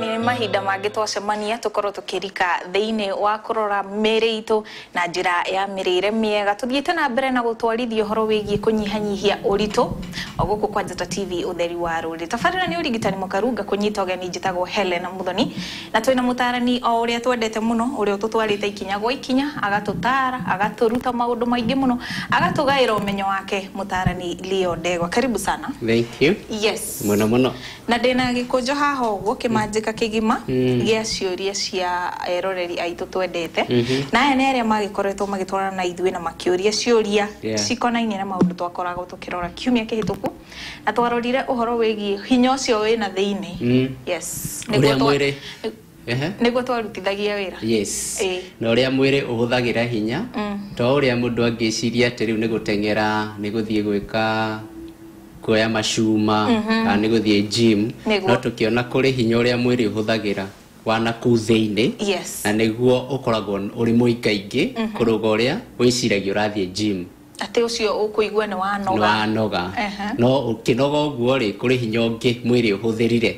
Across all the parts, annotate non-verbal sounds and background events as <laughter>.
na nä mahinda mangä twacemania tå korwo tå kä rika thä inä wa kå rora mä rä itå na njä ra ya mä rä ire mĩega tå thiä te na mbere na gå twarithia å horo wä giä kå nyihanyihia å ritå o gå kå kwanjata tv å theri wa rå rä tabarä ra nä å rigitani mũkarunga kå nyita ũgeni muthoni na twä na må tarani o å rä a twendete må no å rä a å tå twarä te ikinya gwa ikinya agatå tara agatå ruta maå ndå maingä må no agatå gaä ra å menyo wake må tarani leo ndegwa karibu sana Thank you. Yes. Muno, muno. na ndä na gä kå njo haha å guo kä manjä gĩcigo kigima hmm. gĩa ciũria cia eroreri aitu twendete mhm. na aya nĩ arĩa magĩkoretwo magĩtwarana na ithuĩ na makĩũria ciũria cikonainie na ndå twakoragwo tũkĩrora kiumia ku na twarorire wä giä hinya cio wä hmm. na thĩinĩ yes guo twarutithagia wä yes na hå thagä ra hinya mm. to rä u nä gå tengera nä gå thiä gwä ka kuoya macuma mm -hmm. kana nä gå thiä gym no tå kä ona kå rä hinya å rä a mwä rä å hå thagä ra wana kuu thä-inä yes. na nä guo å koragwo å rä mũingaingä mm -hmm. kå rå ga å rä a wä ciragia å rathiä gym atä å cio å kå igua nä wanoga no å kä noga å guo rä kå rä hinya å ngä mwä rä å hå thä rire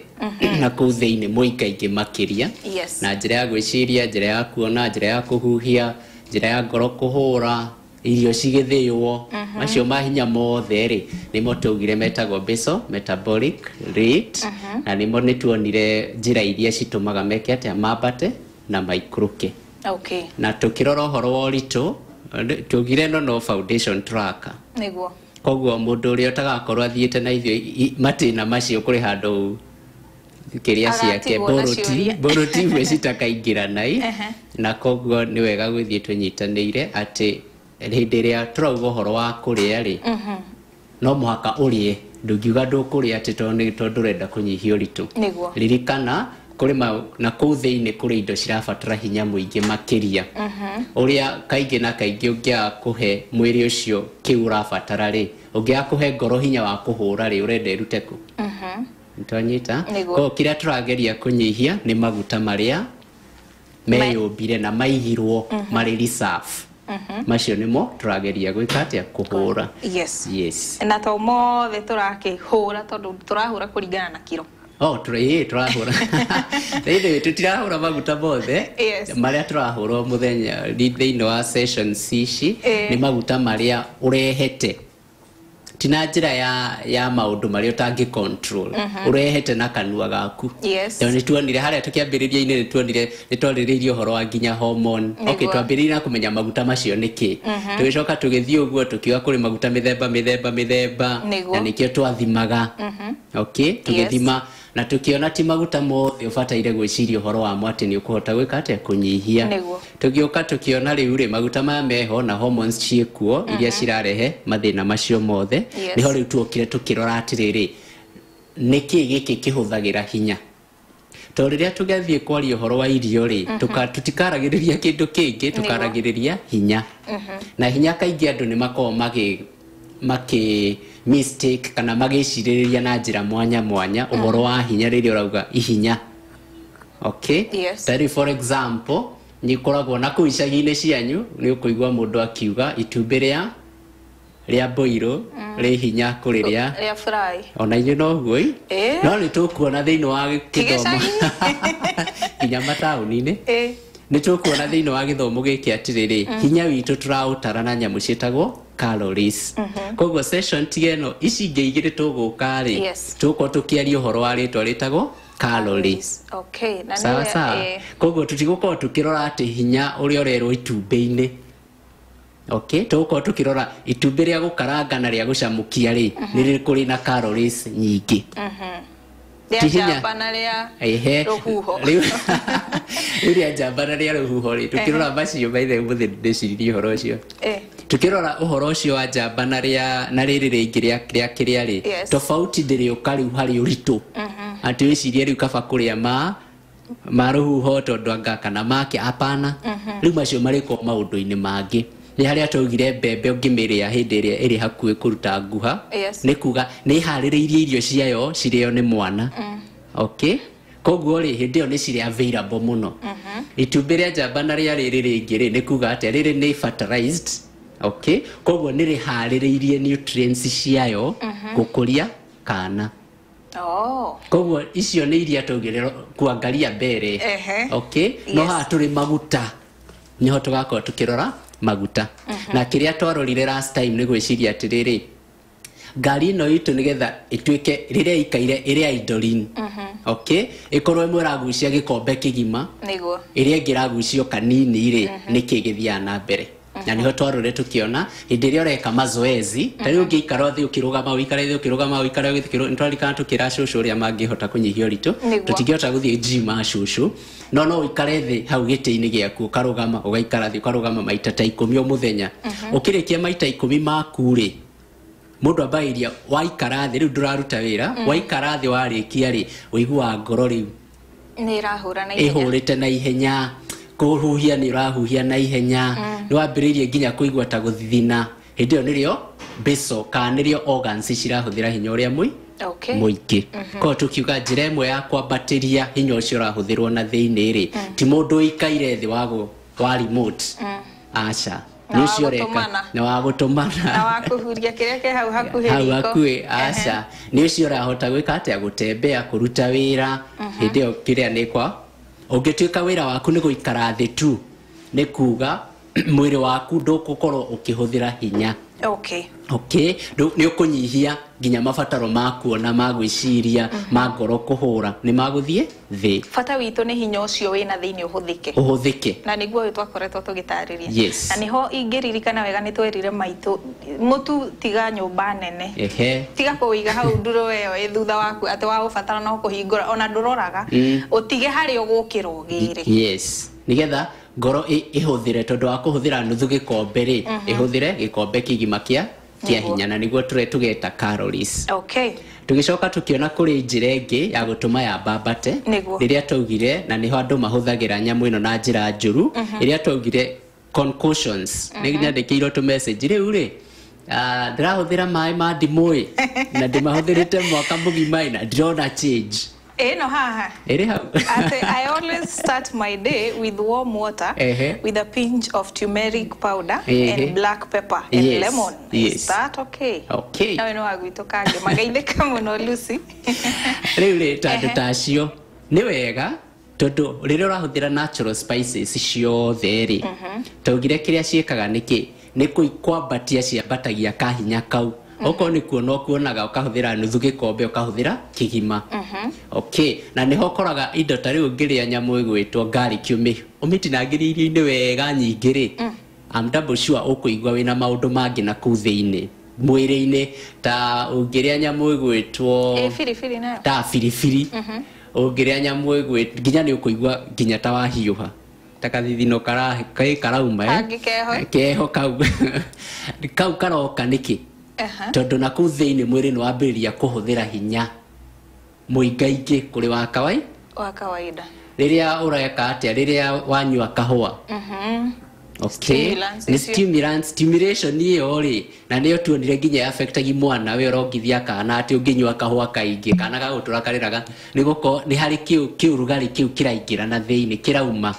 na kå u thä inä mũingaingä makä ria na njä ra ya gwä ciria njä ra ya kuona njä ra ya kå huhia njä ra ya ngoro kå hå ra irio cigĩthĩywo mhm. macio mahinya mothe rĩ nĩmo twaugire metagwo beso metabolic rate mhm. na nĩmo nĩtuonire njĩra iria maga meke atĩa mambate na maikruke okay. na tũkĩrora horo wa ũritũ tuugire no no foundation tracker nĩguo koguo mũndũ ũrĩa ũtagakorwo athiĩte na irio matĩna macio kũrĩ handũ kĩrĩa ciake mboroti imwe nai <laughs> na koguo nĩ wega gũthiĩ tũnyitanĩire ati hĩndĩ ĩrĩa tũrauga horo wa rä rĩ mm-hmm. no mũhaka ũrĩe ndũngiuga ndũkũrĩa atĩ tondũ ndũrenda kũnyihia ritå ririkana u na inä kå rä indo cirabatara hinya å rä a kaingä na cio kä u å rabatara rä å ngä akå he ngoro hinya wa kũhũra rĩ ũrenda ĩrute kũ mm-hmm. nĩtwanyita koguo rageria kå nyihia nä maguta meyå mbire na maigirwo mm-hmm. marä Mm-hmm. macio gwä ka atä a kuhura yes yes na to mothe rahå ra kå ringana na kiro oh turaie tå tirahå ra maguta mothe marĩa thenya mũthenya thĩinĩ wa sessions ici nä maguta å rehete ti na njä ra ya, ya maå ndå marä a å tangä å mhm. rehete na kanua gaku yes. nä tuonire harä a tå kä ambä rä ria-inä nä tuonire nä twarä rä irie å horo wa nginya twambä rä ire na kå menya maguta macio nä kä mhm. tå gä coka tå gä thiä å guo tå kiuga kå rä maguta mä themba mä themba mä themba na nä kä o twathimaga mhm. tå gä yes. thima na tukiona ti maguta mothe ubataire gwiciria uhoro wa mwati ni ukuhota gwika ate kunyihia tugioka tukiona riu ri maguta maya meho na hormones ciikuo mhm. iria cirarehe mathina macio mothe niho riu tuokire tukirora atiriri niki giki kihuthagira hinya to rä rä a tå kwaria å horo wa irio ri mhm. tuka rä ria kingi tukaragiriria kä ngä tå karagä rä ria hinya kaingi andu ni andå nä maki, maki mistake kana magiciririria na njira mwanya mwanya uhoro wa hinya riria urauga ihinya okay yes. tari for example nikoragwo na kå icagi-inä cianyu nä å kå igua må ndå akiuga itumbä rä a rä a rä mm. hinya kå rä rä a ona inyuä noguo i no nä tå kuona thä inä wa gä thomo <laughs> hinya mataåni-inä nä tå kuona thä inä wa gä thomo gä kä atä rä mm. rä hinya witå tå raå tara na nyamå tagwo calories mm-hmm. koguo session tigeno ici ingĩ igĩrĩ tũgũka rĩ tũkorwo tũkĩaria ũhoro wa rĩtwa rĩtagwo calories okay, sawa sawa eh... koguo tũtigũkorwo tũkĩrora ati hinya ũrĩa ũrerwo itumbĩ-inĩ okay tũgũkorwo tũkĩrora itumbĩ rĩa gukaranga na rĩa gũcamũkia rĩ mm-hmm. nĩ rĩkũrĩ na calories nyingi uh mm-hmm. -huh rä a njamba na rä a rå huho rä tå kä rora macio maithe må thä ciririe å å horo cio tå kä rora å horo å cio wa njamba na rä rä rä rä rä ingä a rĩrĩ rĩngĩ rĩa kĩrĩa rĩ u harä å ritå harĩ wä ciria rä u kaba kå kũrĩa ma ma rũhuho tondũ anga kana make apana mm-hmm. rä u macio marä korwo maå ndå -inä mangä nä harä a twaugire mbembe å ngä mä rä a hä ndä ä rä a ä rä hakuä kå ruta nguha nä kuga nä harä rä irie irio ciayo cirä o nä mwana mm. okay koguo rä hä ndä ä yo nä cirä available må no mm-hmm. itumbä rä a njamba na rä a rä rä rä ngä rä nä kuga atä rä rä nä koguo nä rä harä rä irie ciayo mm-hmm. gå kå ria kana oh. koguo icio nä iria tågä kuangaria mbere no haha tå rä maguta nä ho tå gakorwo tå kä rora maguta mhm. na kiria twarorire last time ni gwiciria atiriri ngari ino itu nigetha ituike riria ikaire iria idolin mhm. okay ikorwe imwe iragucia gikombe kigima niguo iria ingi iragucio kanini ri mhm. niki githiaga na mbere na niho twarore tukiona hindi ria ureka mazoezi ta riu ungiikara uthi ukirugama uikare thi ukirugama uikare uthi nitwaririkana tukira cucu uria mangihota kunyihia uritu tutingihota guthie jima cucu no no uikare thi hau giti-ini giaku ukarugama ugaikara thi ukarugama maita ta ikumi o muthenya ukirikia maita ikumi maku ri mundu ambairia waikara thi riu nduraruta wira mm. waikara thi warikia ri uiguaga ngoro riu ihurite na ihenya kuhuhia nä å rahuhia na ihenya nä wambä rä irie nginya kå igua ta gå thithina hä ndä ä yo nä rä o kana nä rä o cirahå thä ra hinya å rä a okay. muingi mm -hmm. koguo tukiuga njira imwe ya kwambatiria hinya ucio urahuthirwo na thiini ri mm. ti mundu uikaire thi wago wa remote mm. acha nä å cio reka na wa gå tå manahau hakuä aca nä å cio å rahota gwä ka atä a gå tembea kå ruta wä ra hä mm-hmm. ndä ä yo kä rä a nä kwa ũngĩtuĩka wĩra waku nĩ gũikara thĩ tu nĩ kuga mwĩrĩ waku ndũkũkorwo ũkĩhũthĩra hinya okay. okay rä nä å kå nyihia nginya mabataro ma kuona ma gwä ciria mhm. ma kå hå ra nä magå thiä thä bata witå nä hinya å cio wä na thä inä å hå thä ke å hå thä ke na nä guo å twakoretwo tå gä tarä ria na nä ho ingä ririkana wega nä twerire maitå må tu tiga nyå mba nene tiga kå iga hau nduro ä yo ä thutha waku atä wa gå batara no kå hingå ra ona ndå roraga å mm. tige harä a å gå kä ra gä re nä getha ngoro ihuthire tondu wa kuhuthira nuthu gikombe ri mhm. ihuthire gikombe kigima kia kia hinya na niguo tugeta calories okay tugicoka tukiona kuri njira ingi ya gutuma ya babate riria twaugire na niho andu mahuthagira nyamu ino na njira njuru mhm. riria twaugire concussions ninyandikirwo mhm. tu message riu ri ah, ndirahuthira maĩ ma ndimũĩ na ndimahũthĩrĩte mwaka mũgima na ndirona change Eh, no, ha, ha. Ate, I always start my day with warm water uh -huh. with a pinch of turmeric powder uh -huh. and black pepper and yes. lemon. Yes. Is that okay? Okay. Now know Na weno agwitokange magaithika no Lucy. Riu ri ta tacio ni wega tondu riria urahuthira natural spices ciothe ri. Mhm. Taugire kiria ciekaga niki ni kwambatia ciambatagia kahinya kau okorwo nä kuona kuonaga ũkahũthĩra nuthu gĩkombe ũkahũthĩra kĩgima mm-hmm. okay na nä hokoraga indo ta rĩu ngĩrĩa nyamũ ĩgwĩtwo garlic ũmĩtinangĩria irio-inĩ wega nyingĩ-rĩ am mm. double sure ũkũigua wĩna maũndũ mangĩ na kuu thĩinĩ mwĩrĩ-inĩ ta ũngĩrĩa nyamũ ĩgwĩtwo ta biribiri mm-hmm. ũngĩrĩa nyamũ ĩgwĩtwo nginya kå igua nginya ta wahiũha ta gathithino karauma eh? keho kau <laughs> kau nä kä nä wambä rä ria mwiri ni thä kuhuthira hinya muingaingi kuri wa kawai wa kawaida riria ureka atia riria rä kahua okay ni stimulant stimulation yo rä na o tuonire nginya affectagi mwana we rongithia kana ati unginyua kahua kaingi kana nä kariraga ni guko ni hari kiu kä kiu kiraingira na å kirauma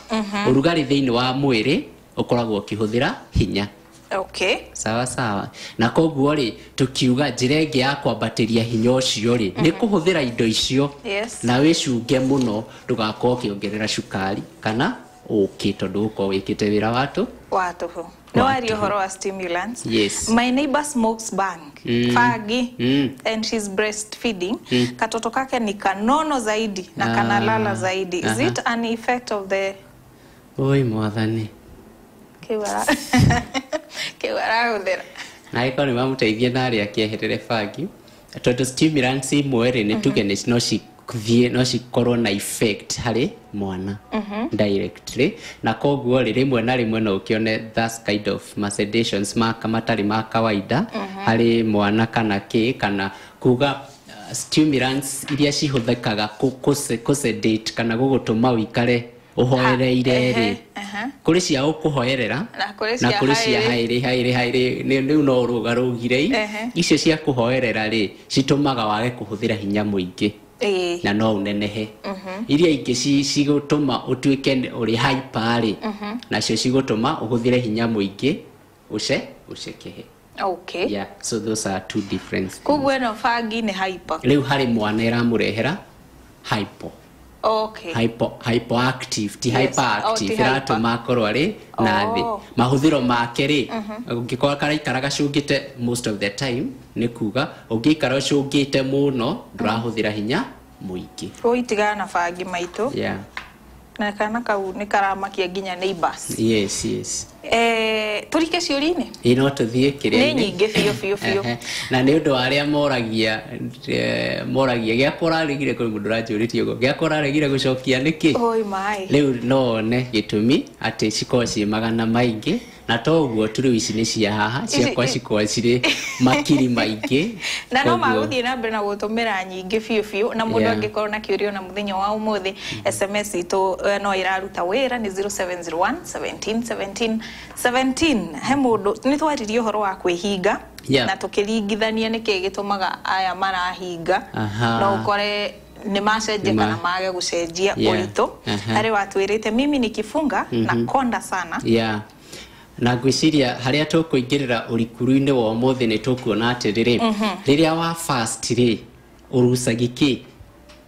urugari mhm. inä wa mwiri ukoragwo ra hinya okay sawa sawa na koguo rĩ tũkiuga njĩra ĩngĩ ya kwambatĩria hinya ũcio rĩ nĩ mm-hmm. kũhũthĩra indo icio yes. na wĩcunge mũno ndũgakorwo ũkĩongerera cukari kana ũkĩ tondũ ũkorwo wĩkĩte wĩra watũ watũhũ No waria ũhoro wa stimulants yes. my neighbor smokes bang mm. fagi mm. and she's breastfeeding mm. katoto kake ni kanono zaidi na ah. kanalala zaidi is Aha. it an effect of the oi mwadhani kä u arahå thä ra na agä korwo nä mamå na arä a kieherere bangi tondå stimulants imwe-rä nä tuge mhm. no cikorwo na effect harä mwana mhm. directly na koguo rä rĩmwe na rĩmwe no ũkĩone that kind of sedations maka matarĩ ma kawaida mm -hmm. harĩ mwana kana kä kana kuga uh, stimulants iria cihũthĩkaga kũsedate kana gũgũtũma ũikare uhoereire rĩ kuri cia ukuhoerera na kuri cia hairi hairi hairi riu no ruga rugirei icio cia kuhoerera rĩ citumaga wage kuhuthira hinya muingi na no unenehe iria ingĩ cigũtũma ũtuĩke ũrĩ hyper rĩ nacio cigũtũma ũhũthĩre hinya mũingĩ ũce ũcekehe okay yeah so those are two different koguo ĩno bangi nĩ hyper rĩu harĩ mwana ĩramũrehera hypo okay. hypo, hypoactive ti oh, hyperactive yes. hyperactive oh, rato makoro arĩ oh. na thĩ mahuthiro make ri mm-hmm. ũngĩkorwo uh -huh. karaikara gacũngĩte most of the time ni kuga ũngĩikara ũcũngĩte muno ndũrahũthĩra hinya muiki ũitigana na fagi maito yeah na kana kau nä karamakia nginya neighbors yes yes eh tå rike ciå ri no tå thiä kä rä nä nyingä biå na nä å ndå wa a moragia e, moragia gä akwa raregire kå må ndå ranjå rä tie guo gä akwa raregire gå cokia nä kä rä u no one gä tå mi atä ciä magana maingä na toguo turi ici ni cia haha ciakwa cikwa cirĩ makiri <laughs> maingĩ na no magũthiĩ na mbere na gũtũmĩra nyingĩ biũ biũ na mũndũ angĩkorwo na kĩũria na mũthenya wa ũmũthĩ sms mm-hmm. itũ eh, no ĩraruta wĩra nĩ 0701 17 17 17 he mũndũ nĩ twaririe ũhoro wa kwĩhinga yeah. na tũkĩringithania nĩ kĩ gĩtũmaga aya marahinga no ũkore nĩ macenjia kana mage gũcenjia yeah. ũritũ uh -huh. arĩ watwĩrĩte mimi ni kifunga mm -hmm. na mm-hmm. konda sana yeah na ngwiciria haria tukuingirira urikuru-ini wa umuthi ni tukuona atiriri riria mhm. wa fast ri urucagi ki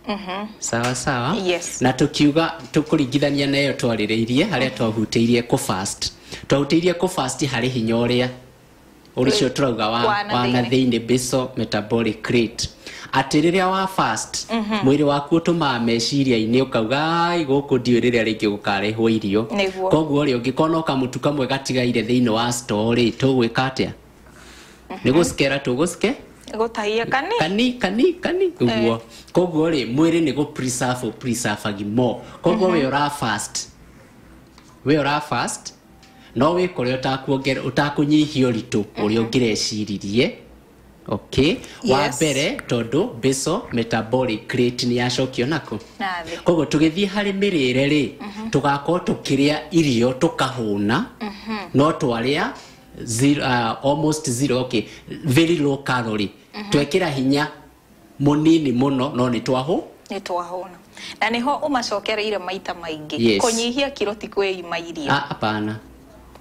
mhm. sawa sawa yes. na tukiuga tukuringithania na iyo twaririirie haria mhm. twahutiirie ku fast twahutiirie ku fast harĩ hinya ũrĩa ũrĩcio tũrauga wa na thĩinĩ basal metabolic rate atä rä rä a wa fast mm -hmm. mwä rä waku å tå maga meciria-inå å kauga gå kå ndiå rä rä a rä ngä gå karehwo irio koguo rä å ngä kona å kamå tu kamwe gatigaire thä inä wa storä tå gwä ka atä a mhm. nä gå cikera tå gå cike kani kani kani kani koguo eh. koguo ri mwiri ni gu preserve preserve gimo koguo mm -hmm. we ora fast we ora fast no we kore utakuongera utakunyihia uritu uri ungirecirie mhm. mm -hmm okay wa yes. mbere tondu basal metabolic creatine yacokio nako kogo tugithii hari mirire ri mhm. tugako tukiria irio tukahuna mm no twaria zero, uh, almost zero okay very low calorie mm -hmm. twekira hinya munini muno no ni twahu ni twahuna na niho umacokereire maita maingi yes. kunyihia kiro kwe kwĩima irio ah, hapana ah,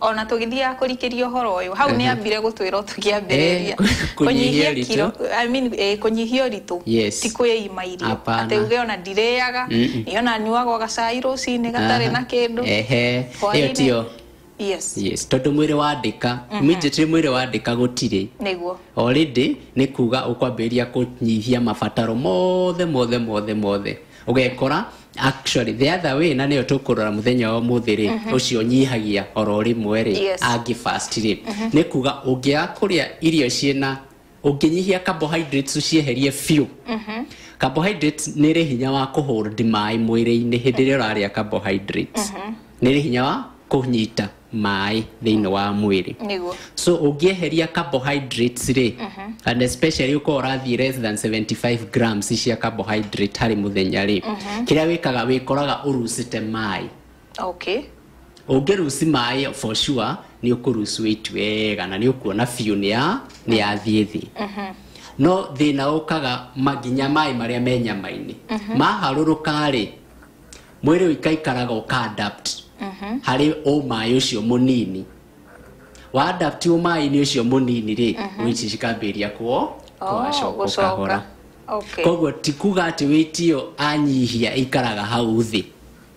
ona tugithia kurikirio horo uyu hau ni ambire gutwira tukiambiriria eh, kunyihia kilo i mean eh, kunyihia ritu yes. ti kwĩima irio ate uge ona direyaga mm -mm. ona nyuaga gacai rucinĩ gatarĩ na ehe ĩyo tio yes. yes. tondå mwä rä wandĩka mĩnjĩtĩrĩ mwä rä wandĩka gũtirĩ nĩguo orĩndĩ nĩ kuga kå nyihia mabataro mothe mothe mothe mothe ũgekora okay, actually the other way na niyo tukurora muthenya wa muthi ri mhm. ucio nyihagia oro rimwe ri angi fast ri mhm. ni kuga ungia kuria irio ciena unginyihia carbohydrates ucieherie biu mhm. carbohydrates nä rä hinya wa kå hold maä mwä rä-inä hä ndä ä rä a å rarä a carbohydrates nä rä hinya wa kå nyita maä thä inä wa mwiri rä so carbohydrates ngä mm -hmm. and especially uko korwo less than 75 grams cia carbohydrate hari muthenya thenya rä uh-huh. kä rä a wä kaga wä koraga å rucite maä for sure nä å kå ruci wait wega na nä å kuona biå nä yathiä thä uh-huh. no thä na å kaga nginya maä marä a me nyama-inä uh-huh. maharå rå karä mwä rä å ikaikaraga å Mm-hmm. harä å maä å cio må nini waadapti å maä-inä å cio må nini rä mm-hmm. winci cikambä ria kwo kågacoka oh, å kahora koguo tikuga atä wä tio anyihia ikaraga hau thä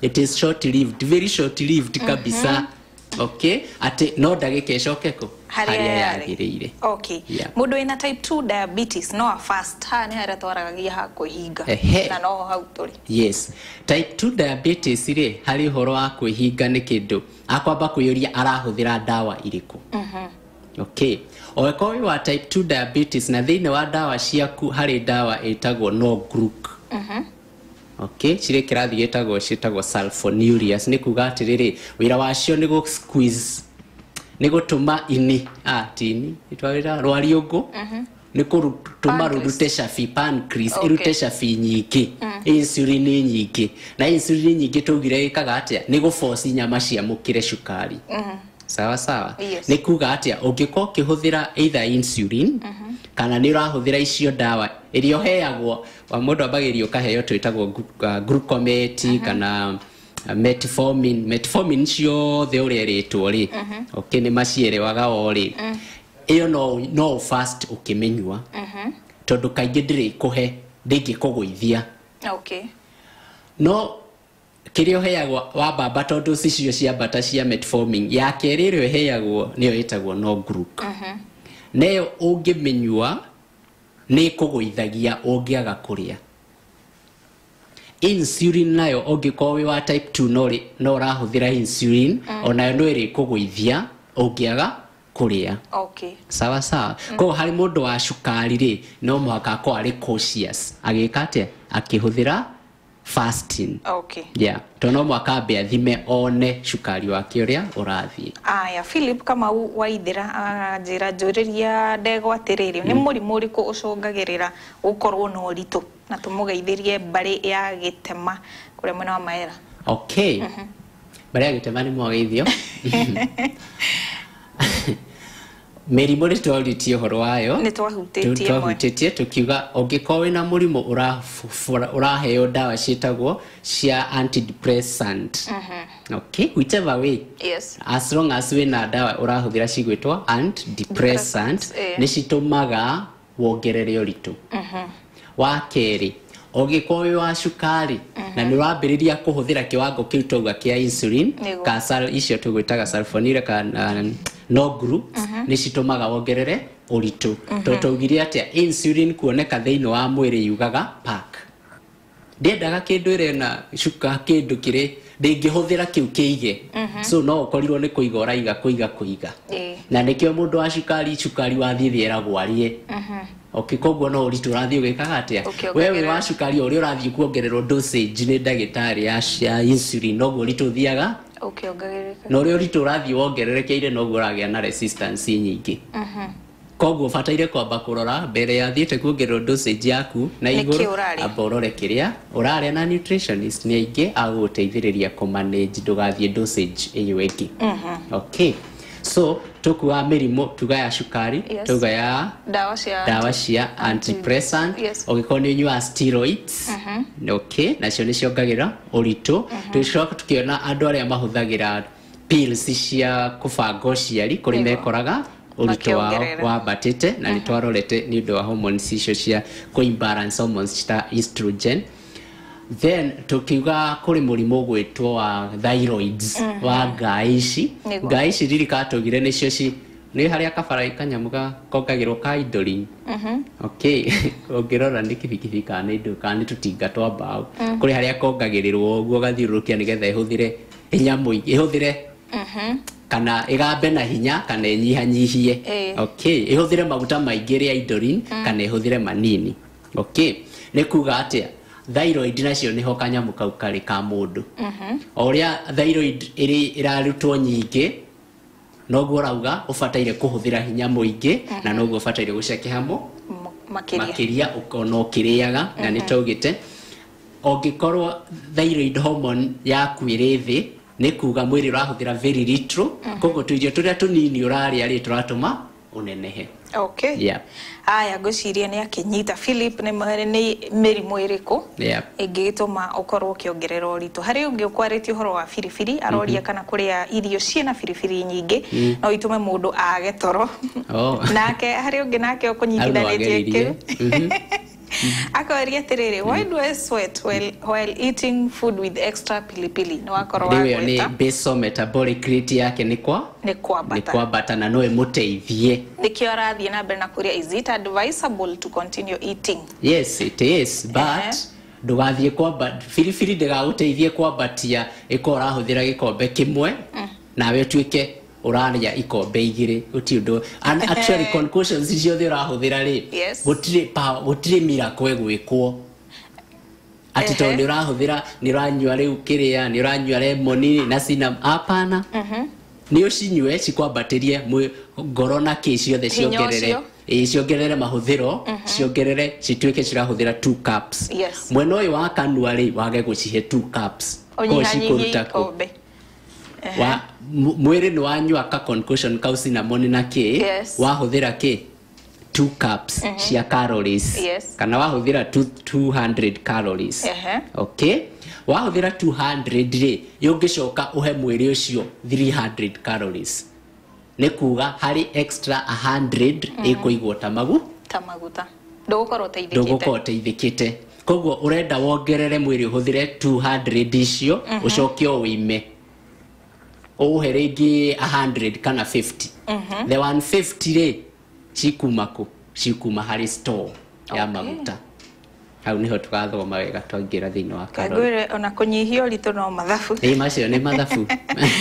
it is short lived very short lived mm-hmm. kabisa mm -hmm okay ate no ndagĩka ĩcoke kũ harĩa yagĩrĩire okay yeah. mũndũ wĩna type 2 diabetes no a fast haha nĩ harĩa twaragagia ha kwĩhinga na no hau tũrĩ yes type 2 diabetes rĩ harĩ ũhoro wa kwĩhinga nĩ kĩndũ akwamba kwĩyũria arahũthĩra ndawa irĩkũ mm -hmm. okay ũngĩkorwo wĩ wa type 2 diabetes na thĩinĩ wa dawa shia ku harĩ dawa ĩtagwo no group mm -hmm okay cirä kĩrathi gĩtagwo ciĩtagwo sulfonylureas nĩ kuga atĩrĩrĩ wĩra wacio nĩ gå squeeze nĩ gũtũma ini atini ah, itwarĩra rwariũngũ mhm. nä kå tå rute cabi ärute shafi nyiki insulin nyiki na insulin nyiki tå gire gä kaga atä a nä gå boci nyama ciamå kä cukari mhm. sawa sawa nä kuga atä a å ngä korwo å kä kana nä å rahå icio ndawa ä heagwo wa må ndå ambagä rio kaheo twätagwo uh, kana uh, metformin metformin ciothe å rä erĩtwo rä okay, nä macierewaga o rä ä yo no, no fast å kä mä nyua tondå kaingä ndä rä kå he ndä kå gå okay. no kä rä a å heagwo wa mbamba tondå cicio cia mbata cia metforming ya kerä ä rä a å heagwo nä yo ä tagwo no group. Uh -huh neyo ũngĩmĩnyua nĩ ĩkũgũithagia ũngĩaga kũrĩa insulin nayo ũngĩkorwo wĩ wa type 2 no ũrahũthĩra insulin mm. onayo no ĩrĩ kũgũithia ũngĩaga kũrĩa okay. sawa sawa mm. koguo harĩ mũndũ wa shukari rĩ no mũhaka akorwo arĩ cautious atĩa akĩhũthĩra fasting okay yeah tono mwakabe athime one cukari wake uria urathii aya philip kama waithira anjira ah, njuriria ndegwa atiriri ni murimu mm. uriku ucungagirira gukorwo na uritu na tumugeithirie mbari ya gitema kuria mwena wa maera okay mhm. mbari ya gitema ni mwageithio <laughs> <laughs> mĩrimũ nĩ twaritie ũhoro wayo twahutĩtie tũkiuga ũngĩkorwo wĩna mũrimũ ũraheo ndawa ciĩtagwo cia antidepressant mm -hmm. okay whichever way yes. as long as wĩna ndawa ũrahũthĩra cigwĩtwo antidepressant nĩ citũmaga wongerere ũritũ mm -hmm. wa kerä ũngĩkorwo wĩ wa cukari mhm. na ni wambĩrĩria kuhuthira kiwango kĩu twauga kia insulin ka icio tũgwĩtaga sulfonyl kana no group mhm. nĩ citũmaga wongerere ũritũ mhm. tondũ twaugire atĩa insulin kuoneka thĩinĩ wa mwĩrĩ yugaga pack ndĩendaga kĩndũ ĩrena cuka kĩndũ kĩrĩ ndĩngĩhũthĩra kĩu kĩige so no ũkorirwo nĩ kũiga ũraiga kuiga kũiga na nĩkĩo mundu wa cukari cukari wathiĩ thĩ eragwo arie okay koguo no uritu urathii ugikaga atia wewe wa cukari uria urathii kuongererwo dosage ni ndagitari ya cia insulin noguo uritu thiaga na uria uritu urathii wongererekeire noguo uragia na resistance nyingi mm-hmm. koguo bataire kwa bakurora mbere ya thiite kuongererwo dosage yaku na iguru amba urore kiria uraria na nutritionist ni aingi aguguteithiriria kumanage ndugathie dosage iyo ingi mm-hmm. okay so twakuga mĩrimũ tuga ya cukari yes. tuga ya ndawa cia antipressant yes. ũngĩkorwo nĩ ũnyuaga steroids uh mm-hmm. -huh. okay nacio nĩ ciongagĩra ũritũ uh mm-hmm. -huh. tũgĩcoka tũkĩona andũ arĩa mahũthagĩra pills cia kũbanga ũciari kuri mekoraga ũritũ wao wambatĩte na nĩ mm-hmm. twarorete nĩ ũndũ wa hormones icio cia kũ hormones ta estrogen then tukiuga kuri murimu gwitwo wa thyroids mm -hmm. wa gaishi ngaici ririkatugire nicio ci ni harä a kabara kanyamu gakongagärwo ka idling mm-hmm. okay ångärora <laughs> nä kibikibi mm. mm-hmm. kana nä indo kana nä tåtinga twa mbaå kå rä harä a kongagä rä rwo guo gathiå rå kia nä getha ä hå thä re hinya måingä ä hå thä re kana ägambe na hinya kana ĩnyihanyihie okay ĩhũthĩre maguta maingĩ rĩa idorin mm. kana ĩhũthĩre manini okay nĩ kuga atĩa thyroid nacio niho kanyamu kau karä ka mundu mhm. o uria thyroid iri irarutwo nyingi noguo rauga thä kuhuthira hinya muingi na mhm. noguo ubataire gucekeha mo makiria ona ukiriaga na ni mhm. taugite ongikorwo thyroid hormone yaku rä thä ni kuga mwiri rahå very little koguo tuirio turia tunini uraria ri turatuma unenehe okay yeah. aya ngwĩciria nĩ akĩnyita philip kä ongerera å yeah. harä å ngä å kwarä tie å horo wa biribiri aroria mm-hmm. kana kå kana a irio ciĩna biribiri itå me må ndå agetoro nake harä toro oh. <laughs> nake harĩ ũngĩ nake ũkũnyitithanĩtie kĩu mm-hmm. <laughs> Mm-hmm. akawari atiriri why do i sweat while, while eating food with extra pilipili niwakorwa ni beso metabolic rate yake ni kwa ni kwa bata ni kwa bata na no imuteithie nikio arathie na mbere na kuria is it advisable to continue eating yes it is but uh -huh ndugathiä kwamba biribiri ndägagå teithie kwambatia ä korwo å rahuthä ra gä kombe kä mwe mm. nawe å tuä ke uraria ikombe igiri uti undu <laughs> actually concussions icio the urahuthira ri gutire pa gutire miracle egwikwo ati to ni urahuthira ni uranyua riu kiria ni uranyua lemon na cinnamon hapana mhm. ni ucinyue cikwambatirie ngoro na ki ciothe ciongerere ciongerere mahuthiro mhm. ciongerere cituike cirahuthira two cups mwena uyu wa kanua ri wage gucihe two cups ko cikuruta kombe wa mwere ni wanyu ka concussion na cinnamon na ke yes. wahuthira ke two cups mm -hmm. cia calories yes. kana wahuthira 200 calories uh -huh. okay wahuthira 200 ri yungicoka uhe mwere ucio 300 calories nä kuga harä extra 100 mhm. ĩkũigwo ta magu ta maguta ndũgũkorwo ũteithĩkĩte ndũgũkorwo ũteithĩkĩte koguo ũrenda wongerere mwĩrĩ ũhũthĩre 200 icio mhm. ũcoke mm -hmm uhe rĩngĩ 100 kana 50 mm -hmm. the 150 rĩ cikuma kũ cikuma harĩ store okay. ya maguta hau niho tugathoma wega twaingĩra thĩinĩ wa karore ona kunyihia ũritũ no mathabu ĩ macio nĩ mathabu <laughs> <laughs>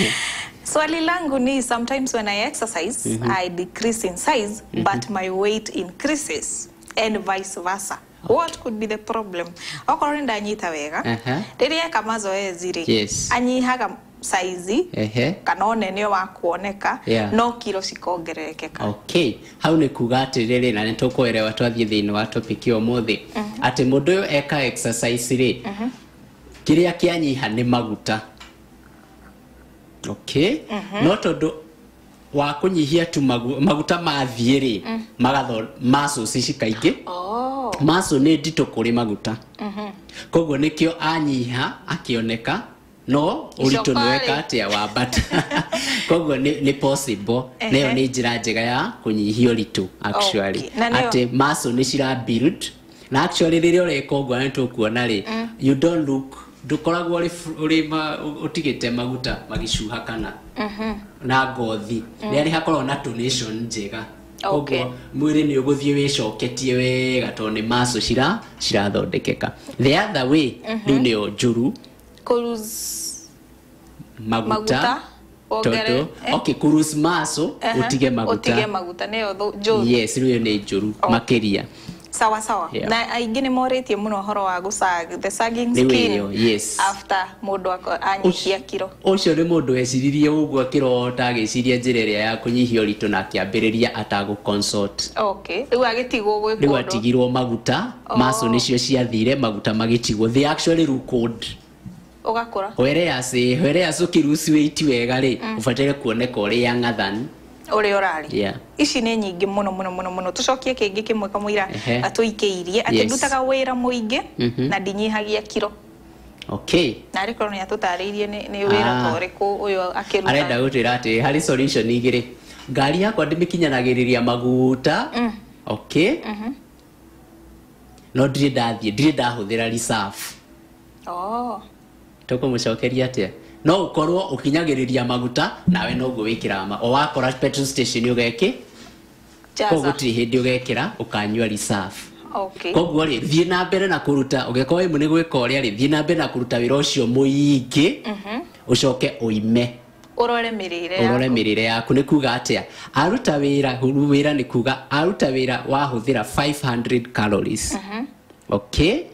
Swali langu ni sometimes when I exercise mm -hmm. I decrease in size mm -hmm. but my weight increases and vice versa Okay. What could be the problem? Okorwo nindanyita wega, rĩrĩa eka mazoezi rĩ, anyihaga saizi ehe kana unene wa kuoneka yeah. no kilo cikongererekeka okay hau nä kuga atä rä na nä tå kwerewa twathiä thä inä wa topic yo må thä mm -hmm. atä må ndå å yå eka exercise rä mm -hmm. kä rä a kä anyiha nä maguta okay mm -hmm. no tondå wa kå nyihia tu magu, maguta mathiä rä mm. magatho macåci cikaingä oh. macå nä nditå kå rä maguta mm -hmm. koguo nä kä o anyiha oneka no ũritũ nĩ weka atĩa wambata <laughs> koguo nĩ possible na ĩyo nĩ njĩra njega ya kũnyihia ũritũ actually atĩ muscle nĩ cira build na actually rĩrĩa ũreka ũguo nĩ tũkuona rĩ mm. you don't look ndũkoragwo ũtigĩte maguta magĩcuha kana mm-hmm. na ngothi mm. rĩrĩa rĩhakoragwo na tonation njega koguo mwĩrĩ nĩ ũgũthiĩ wĩcoketie wega tondũ nĩ macu cira cirathondekeka the other way mm-hmm. rĩu nĩyo njũru kurus maguta, maguta tondu eh? okay kurus maso uh -huh. utige maguta utige maguta niyo njuru yes riu ni njuru oh. makiria sawa sawa yeah. na aingä nä morä muno horo wa yes. after mundu anyihia kiro å cio nä må ndå eciririe å guo akä rota agä ciria njä ra ä rä a ya kå nyihia å ritå na akä ambä rä ria atagå rä u agä tigwo gwä rä u atigirwo maguta oh. maco nä cio ciathire maguta magä tigwo they actually recalled ugakora wereas wereas ukiruci wĩiti wega mm. rĩ ũbataire kuoneka ũrĩ ya ng'athani ũrĩa ũrarĩ ici nĩ nyingi muno muno muno muno tũcokie kingi kimwe kamwira atũikĩirie atĩ ndutaga wĩra mũingĩ mm-hmm. na dinyihagia kiro okay na arĩ korwo nĩ atũtarĩirie nĩ wĩra ah. ta ũrĩkũ ũyũ akĩruta arenda gũtwĩra atĩ harĩ solution igĩrĩ ngari yakwa ndĩmĩkinyanagĩrĩria maguta Mm. okay mm-hmm. no ndirĩ ndathiĩ ndirĩ ndahũthĩra reserve oh tukumucokeria atia no ukorwo ukinyagiriria maguta nawe noguo wikiraga ma o wakora petrol station ugeki koguo gutiri hindi ugekira ukanyua reserve Okay. koguo rä thiä na mbere na kå ruta å gekorwo rä nä gwä ka å rä thiä na mbere na kå ruta wä ra å cio må ingä å mhm. coke å ime rore mä rä re yaku nä kuga atä aruta wä ra ra nä kuga aruta wä ra wahå thä ra 500 calories. Mhm. okay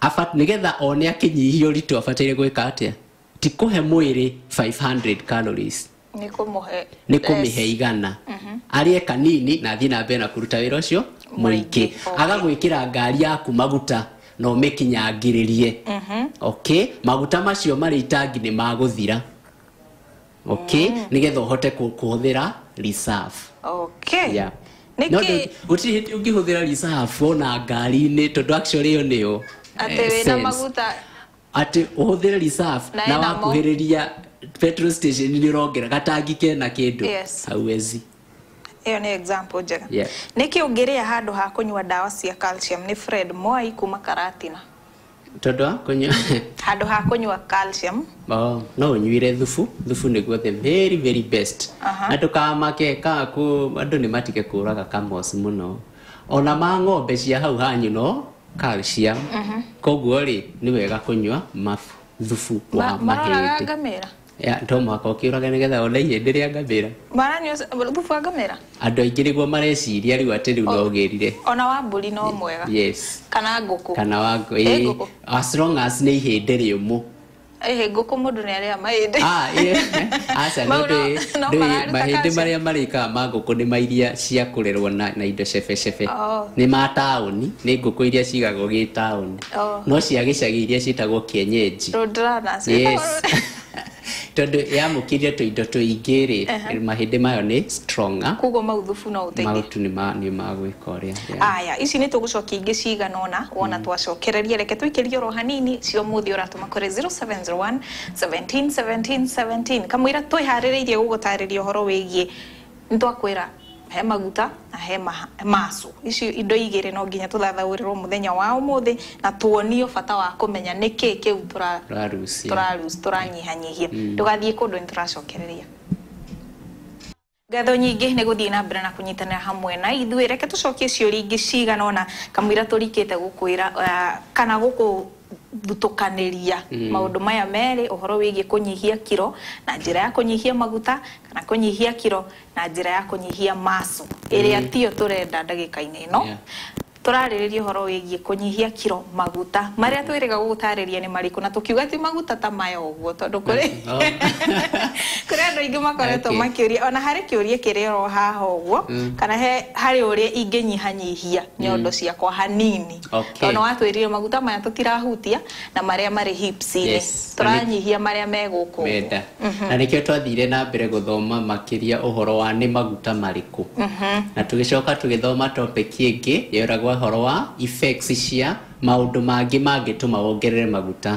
afat nigetha one akinyihia uritu abataire gwika atia ti kuhe mwiri 500 calories niko kå niko he igana mhm. arä e kanini na thiä na mbere na kå ruta wä ra å cio må ingä agagwä kä ngari yaku maguta na å mä kinyangä rä rie mhm. okay. maguta macio marä itangi ni magå thira okay. mm. nä getha å hote kå hå thä ra gå tirä å ngä hå thä ra ona ngari-inä tondå ä yo nä atĩ eh, wĩna maguta atĩ ũhũthĩre reserve na wakuhĩrĩria petrol station nĩ ũrongerera gatangi kena kĩndũ yes. hauwezi ĩyo nĩ example njega yeah. nĩkĩ ũngĩrĩa handũ ha kũnyua ndawa cia calcium nĩ Fred Mwai kuma Karatina tondũ wa kũnyua <laughs> handũ ha kũnyua calcium oh, no ũnyuire thubu thubu nĩguo the very very best uh -huh. na ndũkamake ka andũ nĩ matige kũraga kamos mũno ona ma ng'ombe cia hau hanyu no calcium mm-hmm. koguo rĩ nĩ wega kũnyua thubu wa ya to mwaka ũkĩũrage nĩgetha one ihĩndĩ rĩa ngamĩra thubu wa ngamĩra andũ aingĩ nĩguo mareciria rĩu atĩ no nogĩrire ona wa mbũri no mwega yes kana ngũkũ kana wa ngũkũ as long as nĩ ihĩndĩ rĩũmũ ngå må ndå nä arä a mahä ndä marä a marä kaga ma ngå kå nä mairia cia kå rerwo na indo cebecebe nä ma taåni nä ngå kå iria cigagwo gä taåni no cia gä cagi iria ciätagwo kienyenji tondå yamå tå ingä rä mahä ndä mayo nä koguo mau thubu no ũteithie nä magwä ka å rä a aya ici nä tå gå cokia ingä cigana ona wona mm. twacokererie reke twä kä rie oro hanini cio må thä å ratå makore 0701 kamå ira twä harä rä irie gå gå tarä ria å horo wä giä nä twakwä ra he maguta na he macu icio indo igĩrĩ no nginya tũthathaũrĩrwo muthenya wa ũmũthĩ na tuonio bata wa kũmenya nĩ kĩĩ kĩu tũranyihanyihia ndũgathiĩ mm. kũndũ nĩ tũracokereria ngatho nyingĩ nĩ gũthiĩ na mbere na kũnyitanĩra hamwe na ithuĩ reke cio ciũria ingĩ cigana ona kamũira tũrikĩte gũkwĩra eh, kana guku mm. maundu maya meri uhoro wigi kunyihia kiro na njira ya kunyihia maguta kana kunyihia kiro na njira ya kunyihia masu iria atio mm. turenda ndagika-inĩ yeah turarĩrĩria ũhoro wĩgiĩ kũnyihia kiro maguta marĩa mm-hmm. twĩrĩga gũgũtarĩria nĩ marĩkũ na tũkiuga ti maguta ta maya ũguo tondũ kũrĩ mm-hmm. oh. <laughs> kũrĩ andũ aingĩ makoretwo makĩũria ona harĩ kĩũria kĩrĩa oro haha ũguo mm. kana he harĩ ũrĩa ingĩnyihanyihia nyondo mm. ciakwa hanini tondũ watwĩrire maguta maya tũtirahutia na marĩa marĩ hips inĩ tũranyihia marĩa megũkũ mm-hmm. na nĩkĩo twathire na mbere gũthoma makĩria ũhoro wa nĩ maguta marĩkũ na tũgĩcoka tũgĩthoma topic ĩngĩ yoragwo ũhoro wa effects cia maundu mangi mangi tuma wongerere maguta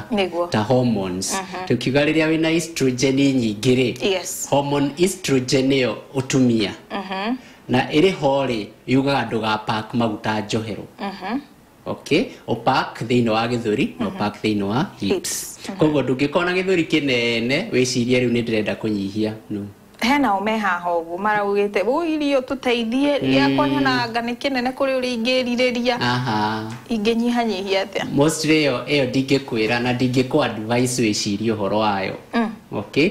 ta hormones mm-hmm. tukigarĩria wĩna estrogen nyingĩrĩ hormone estrogen ĩyo ũtumia mm-hmm. na ĩrĩ ho rĩ yugaga ndũgapak maguta njoherũ mm-hmm. okay opak thĩinĩ wa gĩthũri na opak thĩinĩ wa hips koguo ndũngĩkona gĩthũri kĩnene wĩcirie rĩu nĩ ndĩrenda kũnyihia no. mm -hmm. hena umeha hogu maraugite bo irio tuteithie yakwa hmm. nyonaga nä kä nene kå rä å rä ingä rirä ria ingä nyihanyihia atä yo ndingä kwä ra na ndingä kå wä cirie å horo wayo hmm.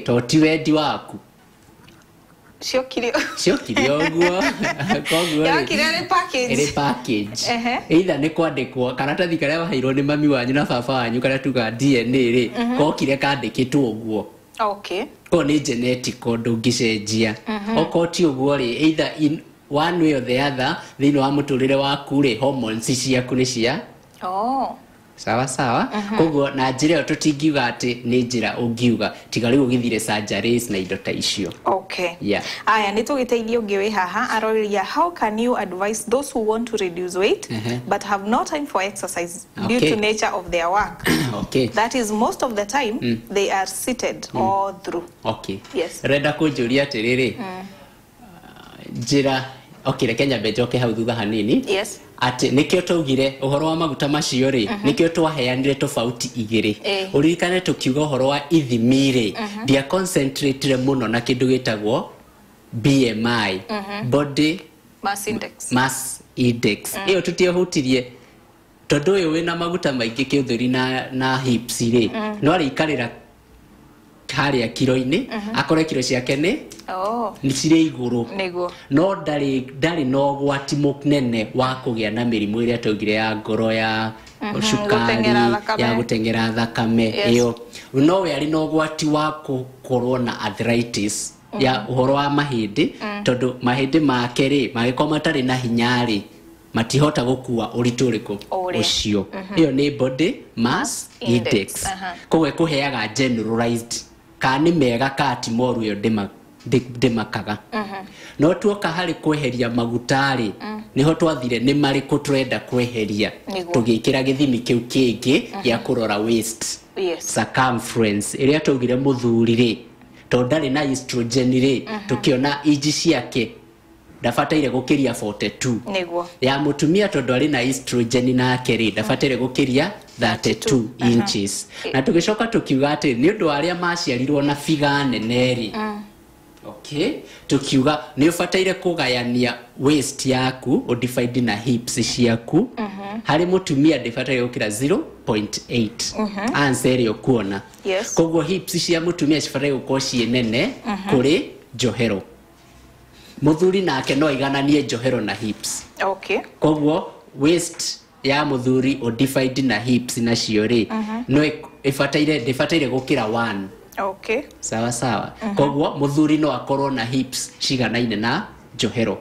to ti wendi waku ciokire guo ũguo ya <laughs> yokire rĩ package rĩ package either nĩ kwandĩkwo karata karĩa waheirwo nĩ mami wanyu na baba wanyu karĩa tuga DNA rĩ mhm. kokire kandĩkĩtwo ũguo okay ko nä genetico ndå ngä cenjia mhm. okorwo ti å guo rä either in one way or the other thä wa må tå rä re waku rä hormones ciaku nä cia oh sawa sawa koguo na njä ra ä yo tå tingiuga atä nä njä ra å ngiuga tiga na indo ta icio okay. yeah. aya nä tå gä teithie å ngä haha aroria how can you advise those who want to reduce weight but have no time for exercise due to nature of their work <coughs> okay. that is most of the time mm. they are seated mm. all through okay. yes. renda kå njå ria atä okay reke nyambe njoke hau thutha hanini yes. atä nä kä o twaugire å horo wa maguta macio rä mhm. nä kä o twaheanire tobauti igä rä å ririkane tå kiuga å horo wa ithimi rä ndiare må no na kä ndå gä tagwo bmi ä mhm. mm. yo tå tiehutirie tondå å yå wä na maguta maingä kä å theri na, na hips rä mm -hmm. no arä ikarä ra harä a kiro-inä mhm. akore kiro ciake nä cirä igå rå no ndarä na å gwati må nene wa kå gä a na mä rimå ä rä a twaugire ya ngoro ya mhm, cukari ya gå tengera thakame ä yo no we arä na å gwati wa kå korwo na arthritis mhm. ya å horo wa mahä ndä tondå mahä ndä make rä magä korwo matarä na hinyarä matihota gukua uritu riku ucio iyo ni body mass index koguo ikuheaga generalized kana nä mega ka timoru ä yo makaga mm-hmm. no tuoka harä kweheria mm. nä ho twathire nĩ marĩkũ tũrenda kweheria tũgĩkĩra gĩthimi kĩu kĩngĩ mm-hmm. gĩa kũrora waist circumference ĩrĩa twaugire mũthuri rĩ tondũ ndarĩ na estrogen mm-hmm. kä ona inji ciake ndabataire gå kä ria niguo ya må tumia tondå arä na estrogen nake rä ndabataire gå kä ria 32 inches na tå gä coka tå kiuga atä nä å ndå arä a maciarirwo na biga nenerä mm. okay tukiuga nä å bataire kå gayania waist yaku å na hips ciaku uh mhm. -huh. harä må tumia ndäbataire gå kä ra 0.8 ä rä mhm. a å kuona koguo hips cia må tumia cibataire gå korwo ciä nene uh -huh. kå rä njohero muthuri nake no aigananie johero na hips okay. koguo waist ya muthuri odified na hips na shiore mhm. no ibataire ndibataire gukira one okay. sawa sawa uh mhm. -huh. koguo muthuri no akoro na hips ciganaine na johero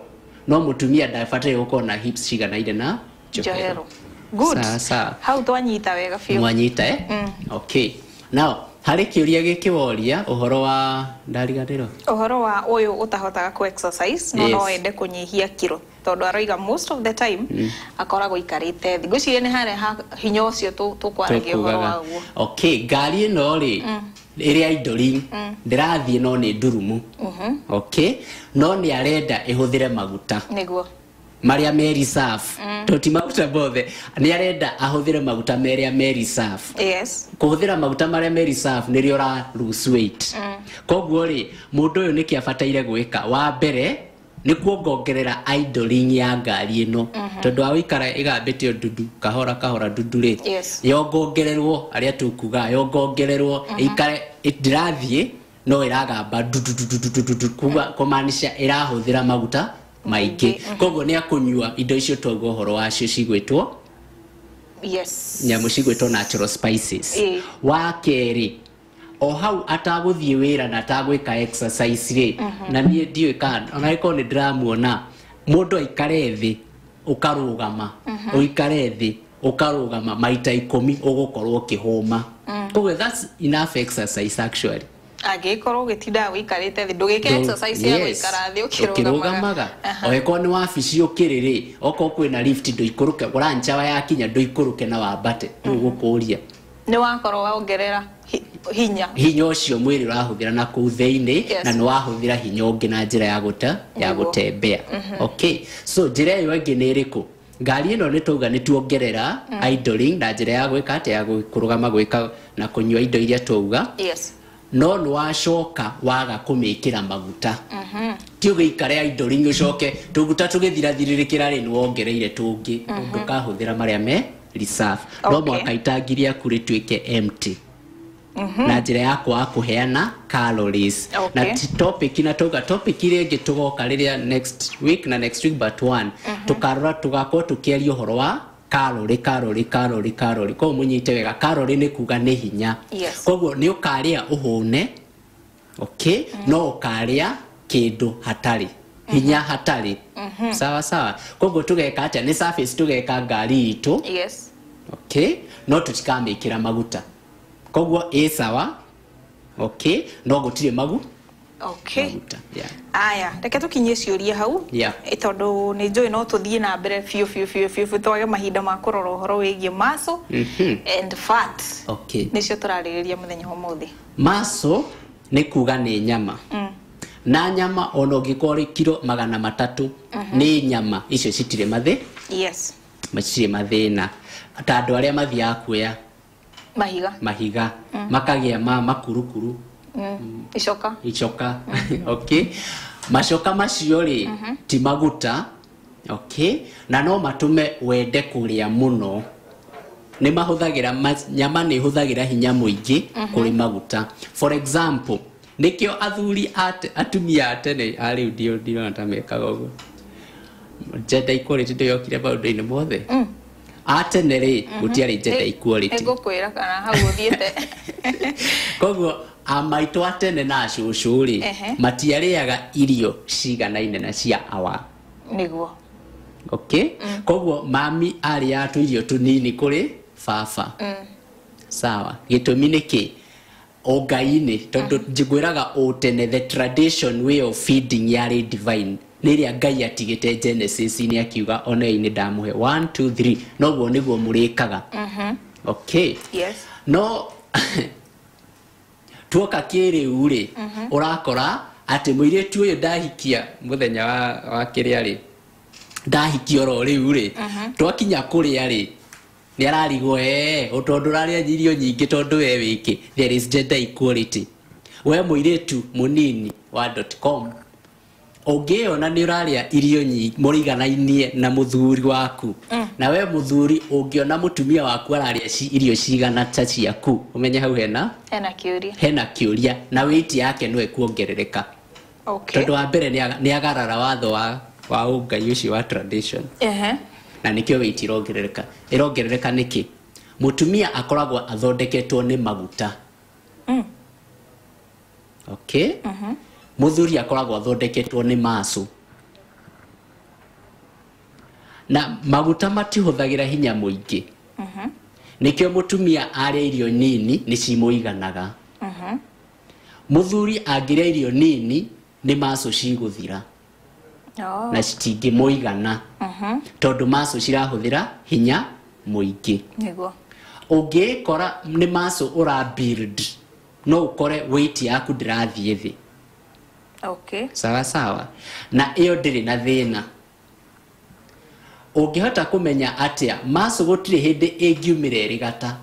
no mutumia ndabataire gukorwo na hips ciganaine na johero good sawa sawa how do twanyita wega biu mwanyita eh mm. okay now harä kä å ria gä kä woria å horo wa ndariganä ro å horo wa å yå å tahotaga no no ende kå nyihia kiro tondå aroiga most of the time mm. akoragwo ikarä te ngå ciria nä harä ha hinya å cio tå kwaragia å horo waguo ngari ä mm. mm. no rä ä rä a indori ndä rathiä no nä ndurumu no nä arenda ä hå thä re maguta nä guo maria meri saf mm. toti maguta bothe nä arenda ahå thä re maguta marä a meri safu yes. kå hå thä ra maguta marä a meri safu nä rä å ra mm. koguo rä må ndå å yå nä kä abataire gwä ka wa mbere nä kuongongerera idling ya ngari ä no mm -hmm. tondå dudu ikara ä gambä te ndundu kahora kahora dudu rä yongongererwo arä a tå yongongererwo mm -hmm. ikare ndärathiä no ä ragamba kuga kå manisha ä rahå thä ra maguta maingä koguo nä nyua indo icio twauga å horo wacio cigwä yes. nyamå cigwätwo natural spices wa kerä o hau atagå thiä wä ra na atagwä mhm. ka mm -hmm. na niä ndiå ka ona korwo nä ndä ramuona må ndå aikare thä å karå gama å mhm. ikare thä å karå gama maita ikå mi å gå korwo å kä hå ma koguo angĩkorwo ũgĩtindaga gũikarĩte thĩ ndũgĩke exercise ya gũikara thĩ ũkĩrũgamaga okorwo nĩ wabici ũkĩrĩ rĩ okorwo kwĩna lift ndũikũrũke ũranjawa yakinya ndũikũrũke na wambate rĩu mhm. gũkũria nĩ wakorwo wongerera hinya hinya ũcio mwĩrĩ ũrahũthĩra na kũu thĩinĩ yes. na nĩ wahũthĩra hinya ũngĩ na njĩra ya gũte ya gũtembea mm -hmm. okay so njĩra ĩyo ĩngĩ nĩ ĩrĩkũ ngari ĩno nĩ twauga nĩ tuongerera mm -hmm. idling na njĩra ya gwĩka atĩ ya kũrũgama gwĩka na kũnyua indo iria twauga yes no nä wacoka waga kå mä kä ra maguta mm-hmm. tiå gä ikare aindå å coke tå guta tå gä thirathirä rä kä ra rä nä wongereire tå ngä mm-hmm. ndå kahå thä ra marä a me reserve no mwaka rä rĩaku ke empty Mm -hmm. na njĩra ya kwaga kũheana calories na topic na tuga topic rĩngĩ tũgoka rĩrĩa next week na next week but one mm -hmm. tũkarora tũgakorwo tũkĩaria ũhoro wa karori karori karori karori ko munyite wega karori nä kuga nä hinya yes. koguo nä å karä a å hå okay? mm -hmm. no å karä a kä ndå hatarä mm-hmm. hinya hatarä mm -hmm. sawa sawa koguo tugeka atä nä surface tugeka ngari itå yes. okay? no tå tikamä kä ra maguta koguo ä sawa okay? no gå tirä maguta okay aya reke tukinyie ciuria hau tondå nä njå ä no tå thiä na mbere biu biu biu biu twage mahinda ma kurora uhoro wigie maso mhm. and fat okay nicio turaririria muthenya thä maso nä kuga nä nyama mm. na nyama ona å ngä korwo rä kiro magana matatå mhm. nä nyama icio citirä mathä yes mathä na ta andå arä a mathiaga kuoya mahiga mahiga mm. makagä a ma makurukuru Mm. icoka icoka <laughs> okay macoka macio rĩ mm-hmm. ti maguta okay na no matume wende kũrĩa mũno nĩ mahũthagĩra nyama nĩ ĩhũthagĩra hinya mũingĩ mm-hmm. kũrĩ maguta for example nĩkĩo athuri atumia a tene arĩu ndirona ta mekaga ũguo gender equality ndĩyokire maũndũ-inĩ mothe mm. a tene rĩ mm-hmm. gũtiarĩ gender equality ngũkwĩra kana hau ũthiĩte <laughs> koguo amaitå ah, atene na acåcå rä matiarä aga irio ciganaine na cia awa niguo okay mm. koguo mami arä atå irio tå nini kå rä baba mm. sawa gä tå mi nä kä o ngai-inä tondå mm. njiguä raga å tene the tradition way of feeding yarä divine nä rä a ngai atigä te genesis-inä akiuga oneinä ndamå he noguo nä guo må rä kaga mm-hmm. okay yes. no <laughs> tuoka kĩrĩu rĩ mhm. ũrakora atĩ mũirĩtu ũyũ ndahikia muthenya wa, wa kĩrĩa rĩ ndahikia oro rĩu rĩ mhm. twakinya kũrĩa rĩ nĩ ararigwo ee tondũ rari ajirio nyingi tondu we wiki there is gender equality we mũirĩtu tu wa dot ungiona nä å rarä irio nyingi må raiganainie na må thuri waku mm. na we må thuri å mutumia waku ararä irio cigana ta ciaku å menye hau hena hena kä å ria na wä yake no ekuongerereka okay. tondå wa mbere nä agarara watho wa wa å ngai å wa tradition uh na nä kä wä irongerereka ä rongerereka nä kä må tumia akoragwo athondeketwo nä maguta mm. okay uh mm-hmm. -huh muthuri akoragwo athondeketwo ni masu na maguta matihũthagĩra hinya mũingĩ uh mm-hmm. -huh. nĩkĩo mũtumia arĩa irio nini nĩ cimũiganaga uh mm-hmm. -huh. mũthuri angĩrĩa irio nini ni masu cigũthira oh. na citingĩmũigana uh mm-hmm. -huh. tondũ macũ cirahũthĩra hinya ngä kora nä macå å build no å kore yaku rathiä thä okay. sawa sawa na iyo ndiri na thina ungihota kumenya atia masu gutire hindi ingiumire irigata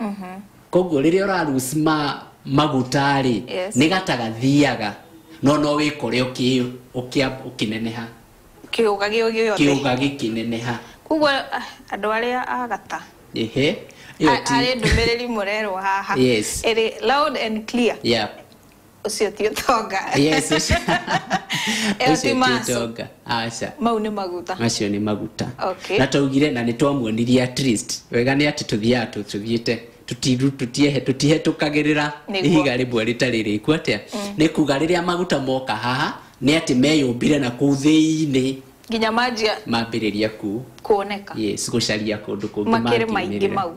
mm -hmm. koguo riria urarusi magutari yes. ni gatagathiaga no no wikore ukio ukia ukineneha kiuga giogio kiuga gikineneha koguo ah, andu aria agata ehe ari ndumiriri murerwo haha yes. iri loud and clear yeah uciotiutonga <laughs> uciotiutonga aca ah, mau nä maguta macio nä maguta okay. na twaugire na nä twamuonirie at least wega nä atä tå thiaga tå tåthiäte tutihetåkagä rä ra ihiga rä mwe rä tarä rä ku atä a mm. nä kuga rä rä a maguta moka haha ni atä meyå mbire na kå u thä inä nginya manjia mambä ku kuoneka yes gå caria kå ndå kå ngä mau. Mau maingä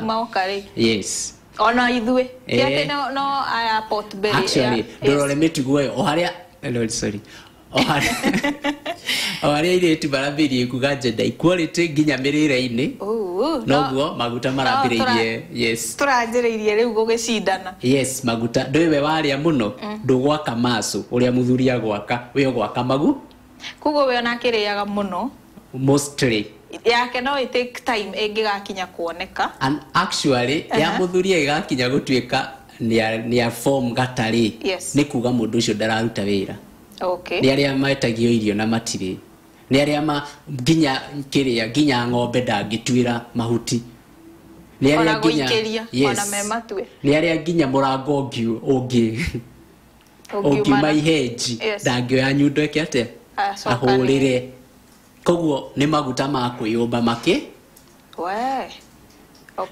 mau moka rä yes ona ithuĩ ti eh. atĩ no no airport bay actually ndorore mĩtugo ĩyo o harĩa oh, sorry o harĩa airĩtu <laughs> marambĩrĩrie kuga gender equality nginya mĩrĩre-inĩ noguo maguta marambĩrĩirie yes tũranjĩrĩirie rĩu gũgĩcindana yes maguta ndũĩ we warĩa mũno mm. ndũgwaka macu ũrĩa mũthuri agwaka we gwaka magu koguo we rä aga må no yake no ä take time ngä gakinya kuoneka actually uh -huh. ya må thuri gakinya gå tuä ka nä a gatarä nä kuga må ndå å cio ndararuta wä ra nä arä a metagio irio na matirä nä arä a nginya kä rä a nginya ng'ombe ndangä tuä ra mahuti nä arä a yes. nginya må rango å ngä ma ihenji ndangä oya nyundo eke atä ahå rä re koguo nä maguta ma kwä yå mba makä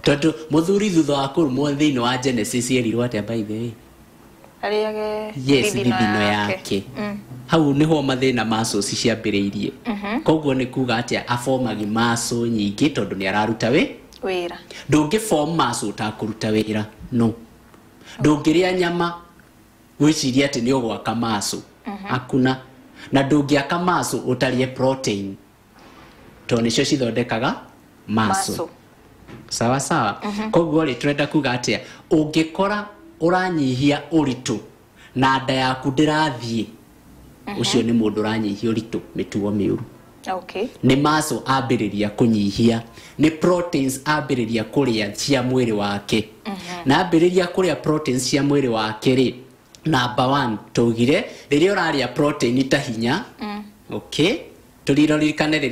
tondå må thuri thutha wa kå rå thä inä wa genesis erirwo atä mbaithe yes thithino yake mm. hau nä ho mathä na macåci ciambä rä irie mhm. koguo nä kuga atä a abomagi macå nyingä tondå nä araruta wä ndå ngä bom macå takå ruta wä ra no ndå ngä rä a nyama gwä ciria atä nä å gwaka macå mhm. akuna na ndungiaka masu utarie protein to nicio cithondekaga masu sawa sawa mm koguo rä tå kuga atä a å ngä kora å ranyihia å ritå na nda yaku ndä rathiä å mhm. cio nä må ndå å ranyihia å ritå mä mä okay. nä maso ambä rä ria kå nyihia nä rä ria kå rä a cia mwä rä wake mhm. na ambä rä ria kå rä a cia mwä rä wake number one tugire riria uraria protein ta hinya mm. okay rä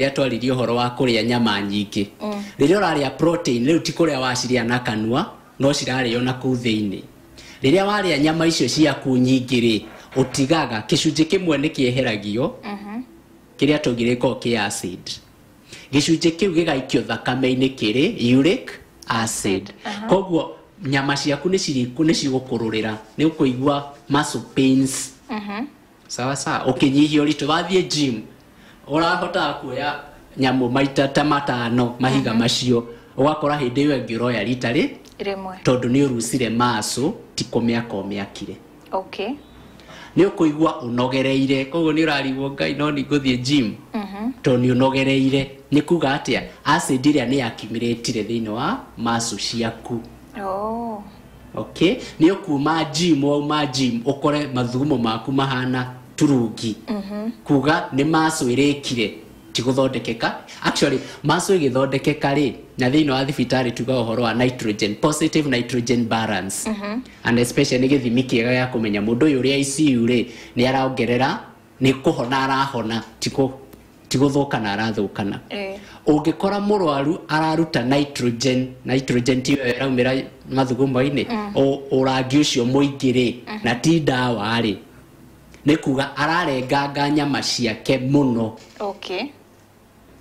a twaririe uhoro wa kuria nyama nyingi mm. rarä uraria protein u ti kuria waciria na kanua no cirario na rä thiini warä waria nyama icio ciaku nyingi ri utigaga gicunji kimwe ni kieheragio mm-hmm. kiria tugire ko ki acid gicunji kiu gigaikio thakame-ini kiri uric acid uh-huh. koguo nyama ciaku nä ciriku nä cigåkå rå rä ra nä å kå igua mm-hmm. sawasawa å kä nyihia å ritå wathiä gym å rahotaga kuoya nyamå maita ta matano mahiga mm-hmm. macio gakora hä ndä ä yo ä ngä å roya rita rä tondå nä å rucire macå tikå mä aka å mä akire nä å kå igua å nogereire koguo nä å rarigwo ngai no nä ngå thiä gym mm-hmm. tondå nä å nogereire nä kuga atä a acid ä rä a nä yakimä rä tire thä inä wa macå ciaku oh. okay nä å kuma gym wauma gym å kore mathugumo maku mahana turungi mm -hmm. kuga nä macå ä kire tigå thondekeka actually macå ä gä thondekeka rä na thä inä wa thibitarä tuga å horo wa nitrogen positive nitrogen balance mm -hmm. and especially nä gä thimi kä ega gä kå menya må ndå å yå å rä a ICU rä nä araongerera nä kå hona arahona tigå arathukana eh. ungikora murwaru araruta nitrogen nitrogen tiyo ĩraumĩra mathugumo-inĩ ucio mm. ũcio mm -hmm. na ti ndawa-rĩ nĩ kuga ararenganga nyama ciake muno okay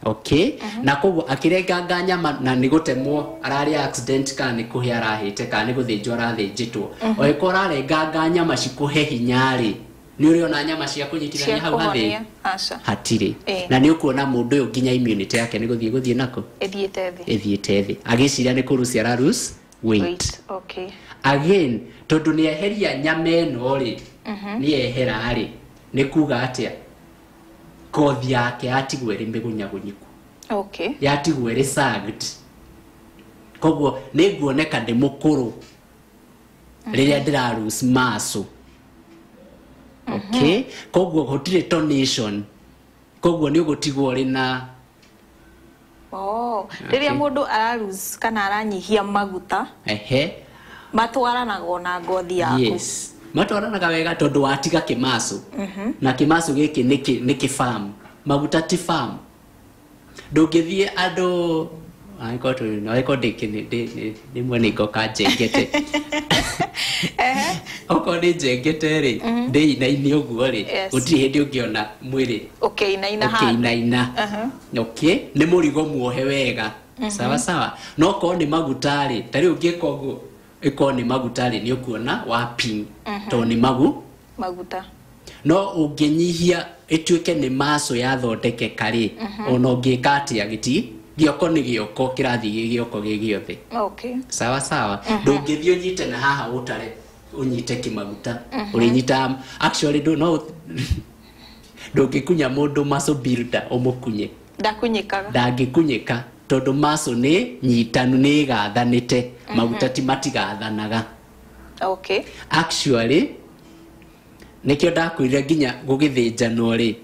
okay uh mm-hmm. -huh. na koguo akĩrenganga nyama na nĩ gũtemwo ararĩ accident kana ni kũhĩa arahĩte kana nĩ gũthĩnjwo arathĩnjĩtwo uh mm-hmm. -huh. oĩkorwo ararenganga nyama cikũhe hinya-rĩ nä å rä ona nyama cia kå nyitithania hau hathä hatirä na nä å kuona må ndå å yå nginya immunity yake nä gå thiä gå thiä nako äthiäte thä agä ciria nä kå rucia rarus okay. again tondå nä eheria nyama ä no rä mhm. nä ehera rä nä kuga atä a kothi yake yatigwo rä mä gå nyagå okay. yatigwo rä koguo nä nguoneka ndä må kå rå rä rä a ndä rarus macå -hmm. okay koguo hotire donation koguo ni ugutigwo ri na oh riria mundu ararus kana aranyihia maguta ehe matwaranagwo na ngothi yaku yes matwaranaga wega tondu watiga kimaso mm -hmm. na kimaso giki niki niki farm maguta ti farm ndungithie andu Ah, ik had toen nog een dikke, niet meer niet ook aan jeggete. Ook al die jeggete, die in een nieuw gore, goed die het ook jona, moeilijk. Oké, naina, oké, naina. Oké, de moeilijk om hoewega. Sava, sava. No kon de magutari, dat ook je kogo. Ik kon de magutari, nyokuna, waping, toni magu. Maguta. No, ogenie hier, het ook in de maas, ja, door dekke kari, onogekati, agiti. Mm -hmm. gioko nä gä oko kä rathiä gä gä oko gä gä othe sawasawa uh-huh. ndå ngä thiä å nyite na haha å tare å nyite kä maguta å uh-huh. rä nyita no ndå ngä kunya må ndå maå å må kunye ndangä kunyä ka tondå maå nä nyitanu nä gathanä te uh-huh. maguta ti matigathanaga nä kä o ndakwä rire nginya gå gä thä njanwo rä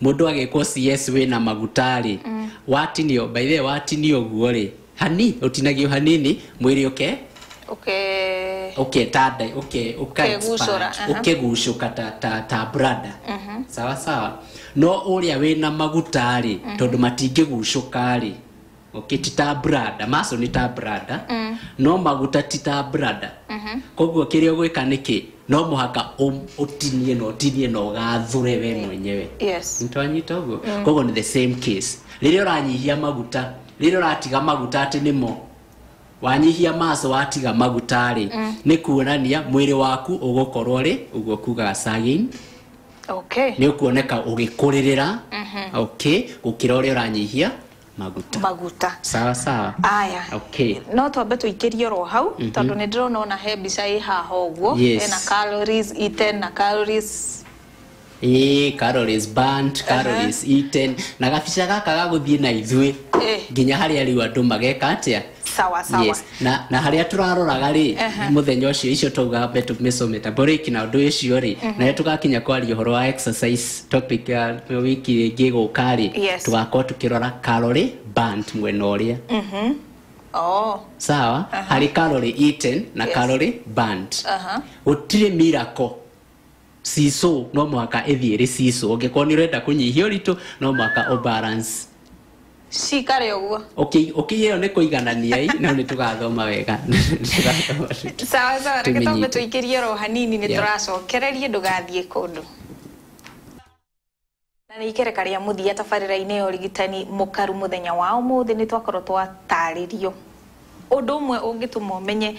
mundu agekwo CS we wina magutari mm. nio by the watinio guo ri hani utinagio hanini mwiri oke okay okay tada okay okay gushuka ta ta ta brada uh -huh. sawa sawa no uria wina magutari uh mhm. -huh. tondu matinge gushuka ri okay ti ta brada maso ni ta brada mm. no maguta ti ta brada uh -huh. koguo kiria no å um, tinie na tinie na ũgathũre we mwenyewe yes. nĩtwanyita ũguo mm. koguo nĩ the same case å ranyihia maguta å ratiga maguta nä mo wanyihia maco watiga maguta rä mm. nĩ kuonania mwĩrĩ waku ũgũkorwo å ũguo kugaga sagin okay. ra gå kä ra å okay, a å ranyihia maguta maguta sawa sawa aya okay no twambe tuikirie ro hau mm -hmm. tondu ni ndirona ona he mbica i haha uguo yes. ena calories eaten na calories Ee, calories burnt, calories uh -huh. eaten na gabica gaka gaguthiĩ na ithuĩ nginya harĩa rĩu andũ mageka atĩa sawa sawa yes. na na haria turaroraga ri uh -huh. muthenya ucio icio twaugaga betu metabolic na ndu icio ri uh -huh. na tugakinya kwaria uhoro wa exercise topic ya wiki ingi kali yes. tugakorwo tukirora calorie burnt mwena uria uh -huh. Oh. sawa uh -huh. harä calorie eaten na yes. calorie burnt gå uh -huh. utire miracle ciso no mwaka ä thiä rä ciso å renda kå nyihia no mwaka obalance cikare å guo å kä ä yo nä kå igananiai no nä tå gathoma wega tå ingä rie ro hanini nä tå racokererie ndå gathiä kå ndå na nä ikereka rä a må thia tabarä ya ũrigitani mũkaru mũthenya wa thä nä twakorwo twatarĩrio ũndũ ũmwe ũngĩtũma ũmenye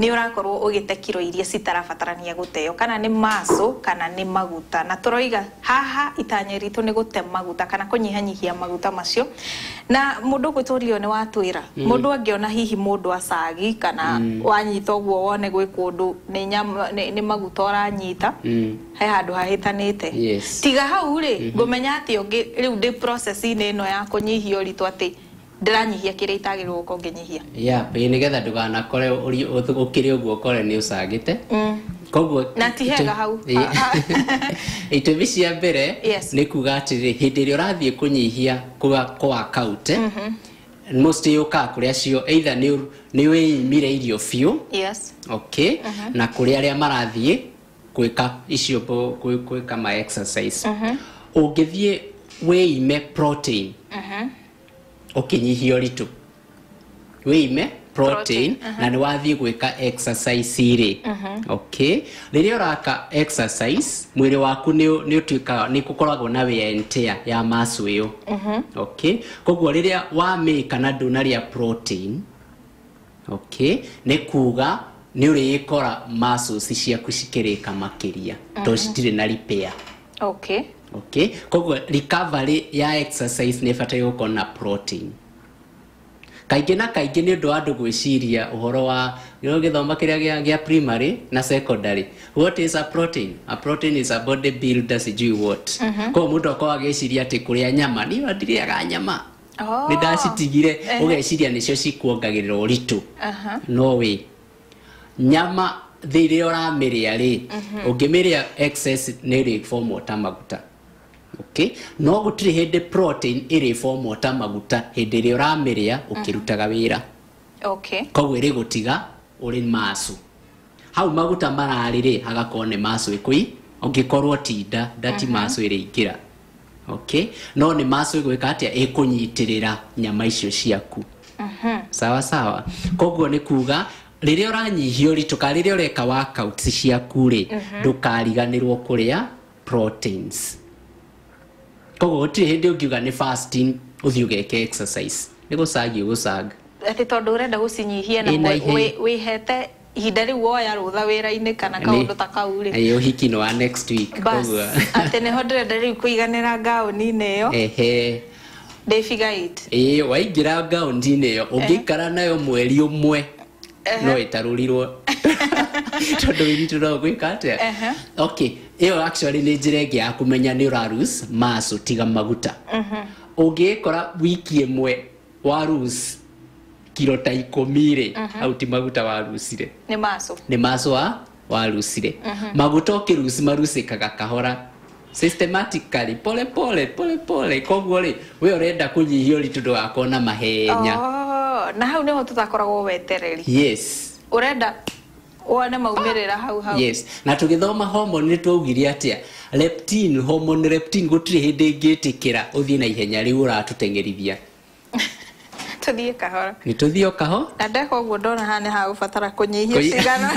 nĩ ũrakorwo ũgĩte kiro iria citarabatarania teo kana nä maå kana nä maguta na roiga haha itanyeritå nä gå te maguta kana nyihanyihia maguta macio na mundu gwitũrio nĩ watwĩra mm. mundu angĩona hihi mundu acagi kana mm. wanyita guo wone gwĩ kũndũ nĩ maguta ranyita mm. he handũ hahĩtanĩte tiga hau rĩ mm-hmm. ngũmenya atĩ ũngĩ rĩu ndĩ processinĩ no ya kũnyihia ũritũ atĩ ndĩranyihia kĩrĩa itagĩrĩirwo gũkorwo ngĩnyihia nĩgetha ndũganakore ũkĩrĩ ũguo ũkore nĩ ũcagĩte koguo na ti hega hau ah, ah. <laughs> itũmi cia mbere nĩ kuga atĩrĩ hĩndĩ ĩrĩa ũrathiĩ kũnyihia kwa akaunti mhm. most yũkaga kũrĩ acio either nĩ wĩimire irio biũ yes. okay. uh mhm. -huh. na kũrĩ arĩa marathiĩ gwĩka icio gwĩka ma exercise uh mhm. -huh. ũngĩthiĩ ime protein uh -huh. ũkĩnyihia ũritũ ime protein, protein. Uh -huh. na nä wathiä gwä ka rä okay rä rä a å raka mwä waku nä å tuä kaga nä kå koragwo na wentea ya masu ä uh-huh. okay koguo rä rä a wamä kana ndå narä a protein okay nä kuga nä å rä kora muscles ciaku cikärä makä to uh-huh. citirä na repair okay okay koguo recovery ya exercise nä bataire gå korwo na protein kaingä na kaingä nä å ndå wa andå gwä ciria å horo wa gä thoma kä rä a gä primary na secondary what is a protein a protein is a body builder sijui what mhm. koguo må ndå akorwo agä ciria atä kå rä a nyama nä aga nyama oh. nä ndacitigire å eh. geciria nä cio cikuongagä rä ra å ritå uh-huh. no nyama thä rä a å ramä rä a rä å ngä mä rä a nä rä maguta okay no gutiri hä ndä protein ä rä ta maguta hä ndä ä rä a å ramä rä a å kä rutaga wä ra koguo ä rä gå tiga å rä hau maguta mararä rä hagakorwo nä macu ä kå i å ngä korwo tinda ndati macu mhm. ä rä ingä ra okay no nä masu ä gwä ka atä ä kå nyitä rä ra nyama icio ciaku mhm. sawa sawa koguo nä kuga rä rä a å ranyihia å rä rä a å reka ciaku rä mhm. ndå kariganä rwo kå rä a proteins koguo gũtirĩ hĩndĩ ũngiuga ni fasting ũthiĩ ũgeke exercise nĩ gũcagia ũgũcanga atĩ tondũ ũrenda gũcinyihia na hete ihinda rĩu woya rũtha wĩra-inĩ kana kaũndũ ta kau rĩ ĩ ũhiki nĩ next week koguo atĩ nĩho ndĩrenda rĩu kũiganĩra ngaũni-inĩ yo ehe ndĩbiga ĩĩ waingĩra ngaũni-inĩ ĩyo ũngĩikara nayo mweri mwe no ĩtarũrirwo <laughs> tondũ wĩritũ no gwĩka atĩa okay iyo actually nä njä ra ya kumenya ni rarus maso tiga maguta å mhm. ngä kora wiki ä mwe warus kiro ta ikå rä mhm. hau ti maguta warucire nä maco warucire mhm. maguta å kä ruci marucäkaga kahora systematically pole pole pole pole koguo rä we ũrenda kũnyihia ũritũ ndũgakona mahenya oh, na hau nĩho tũtakoragwo wetereri yes urenda one maumĩrĩra ah, hau hau yes na tũgĩthoma hormone nĩ twaugire atĩa leptin homo ni leptin hede hĩndĩ kira uthi na ihenya rĩu ũratũteng'erithia <laughs> tũthiĩ kahora nĩ tũthiĩ o kaho na ndeka sigana ndona haha nĩ hagũbatara kũnyihia cigano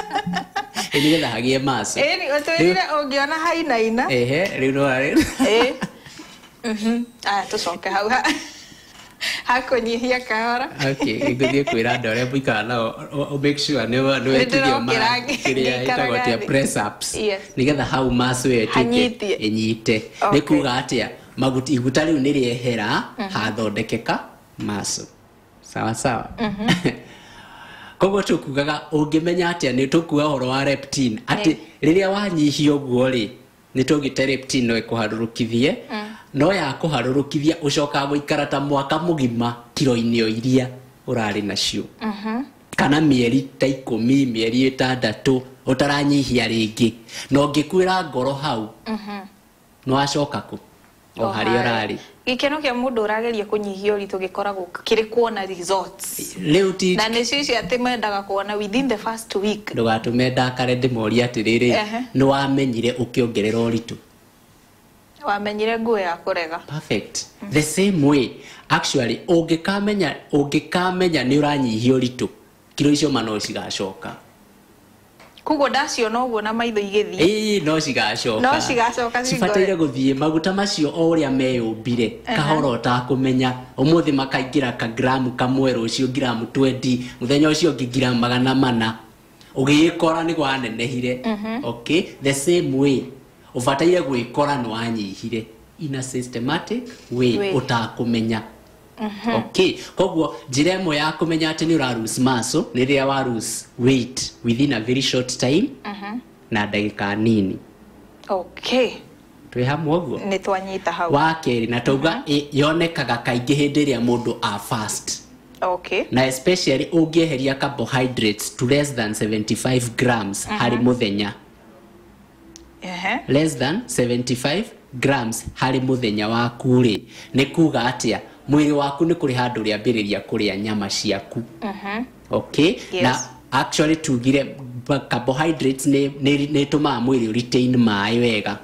<laughs> nĩgetha hagĩe mass twĩrire ũngĩona hainaina ehe rĩu no rĩu <laughs> mhm. aya tũcoke hau ha hakunyihia kahora ngåthiä kwä ra andå arä a måikaga nao nänäwetiriomakä rä a ä nä getha hau mac ä yo ä nyite nä kuga atä a maguti iguta rä u nä rä hathondekeka maco sawa sawa koguo tå kugaga å ngä menya atä a nä tå kuga å horo wa atä rä rä a wanyihia å guo rä nä tå gä te no ä kå harå rå kithie mm. no ya kuharurukithia ucoka guikara ta mwaka mugima tiro-inä o iria urari rarä nacio uh mm-hmm. -huh. kana mieri ta ikumi mieri ĩtandatũ å taranyihia rĩngĩ na å ngä ngoro hau uh mm-hmm. -huh. no acoka ku o oh, harä a å rarä gä no kä a må ndå å kuona rä leo ti na nä cio icio atä mendaga kuona ndå gatå me ndakare ndä moria atä rä rä nä wamenyire ukiongerera kä ongerera wamenyire nguo ya kurega perfect mm -hmm. the same way actually ungikamenya ungikamenya ni uranyihia uritu kilo icio mano no cigacoka dasio no ũguo na maitho igĩthiĩ no cigacoka no cigacoka go thie maguta macio oria meyo bire uh o ũrĩa meyũmbire kahora ũtakũmenya ũmũthĩ makaingĩra kagramu kamwe rũcio gram 20 muthenya ũcio ũngĩ ngiramu magana mana ũgĩĩkora nĩ gwanenehire mhm. okay the same way ubataire gwikora ni wanyihire in a systematic way utakumenya Mm-hmm. okay koguo njira imwe ya kumenya ati ni rarus maso ni riria warus weight within a very short time mm-hmm. na ndagika nini okay twä hamwe å guo nä twanyita hau wa kerä na twauga mm -hmm. yonekaga kaingä hä ndä ä rä a må ndå a fast okay. na especially å eheria carbohydrates to less than 75 grams mm -hmm. harä må thenya uh -huh. less than 75 grams harä må thenya waku rä nä kuga atä a mwä waku nä kå rä handå rä ambä rä ria kå rä a nyama ciaku uh -huh. okay? yes. na actually tugire carbohydrates nä tå maga mwä rä å retain maä wega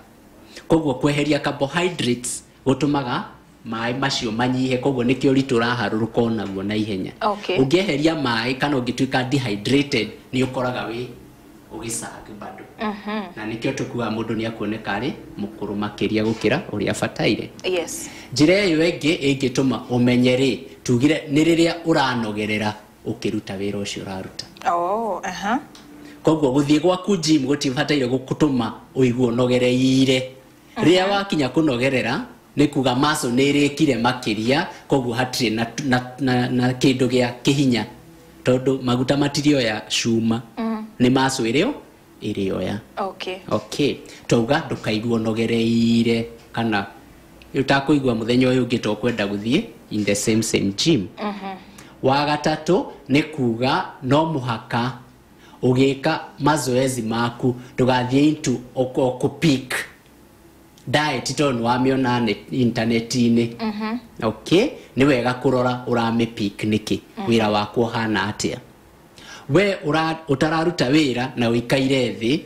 koguo kweheria carbohydrates gå tå maga maä macio manyihe koguo nä kä å ritå raharå rå ka naguo na ihenya okay. å ngä eheria maä kana å ngä tuä ka nä å koraga wä ugicanga bado mm-hmm. na nikio tukua mundu ni akuoneka ari mukuru makiria gukira uria bataire yes jire iyo ingi ege tuma ri tugire ni riria uranogerera ukiruta wira ucio uraruta oh, aha -huh. koguo guthii gwaku gym gutibataire gukutuma uigue nogereire uh -huh. ria wakinya kunogerera nä kuga maco nä rä kire makä ria koguo hatirä na, na, na, na kä ndå gä a kä hinya tondå maguta matirioya cuma mm-hmm nä macå ä rä o ä rä oya okay. okay. twauga ndå kaiguo nogereire kana utakå igua må thenya å yå å ngä tokwenda gå thiä in the same same gym mhm. wa gatatå nä kuga no må haka å gä ka mazoezi maku ndå gathiä into okå pik diet tondå nä wamä intaneti-inä uh mhm. -huh. okay nä wega kå rora å ramä nä kä mhm. wä ra wakwo hana atä a we utararuta wira na wikaire thi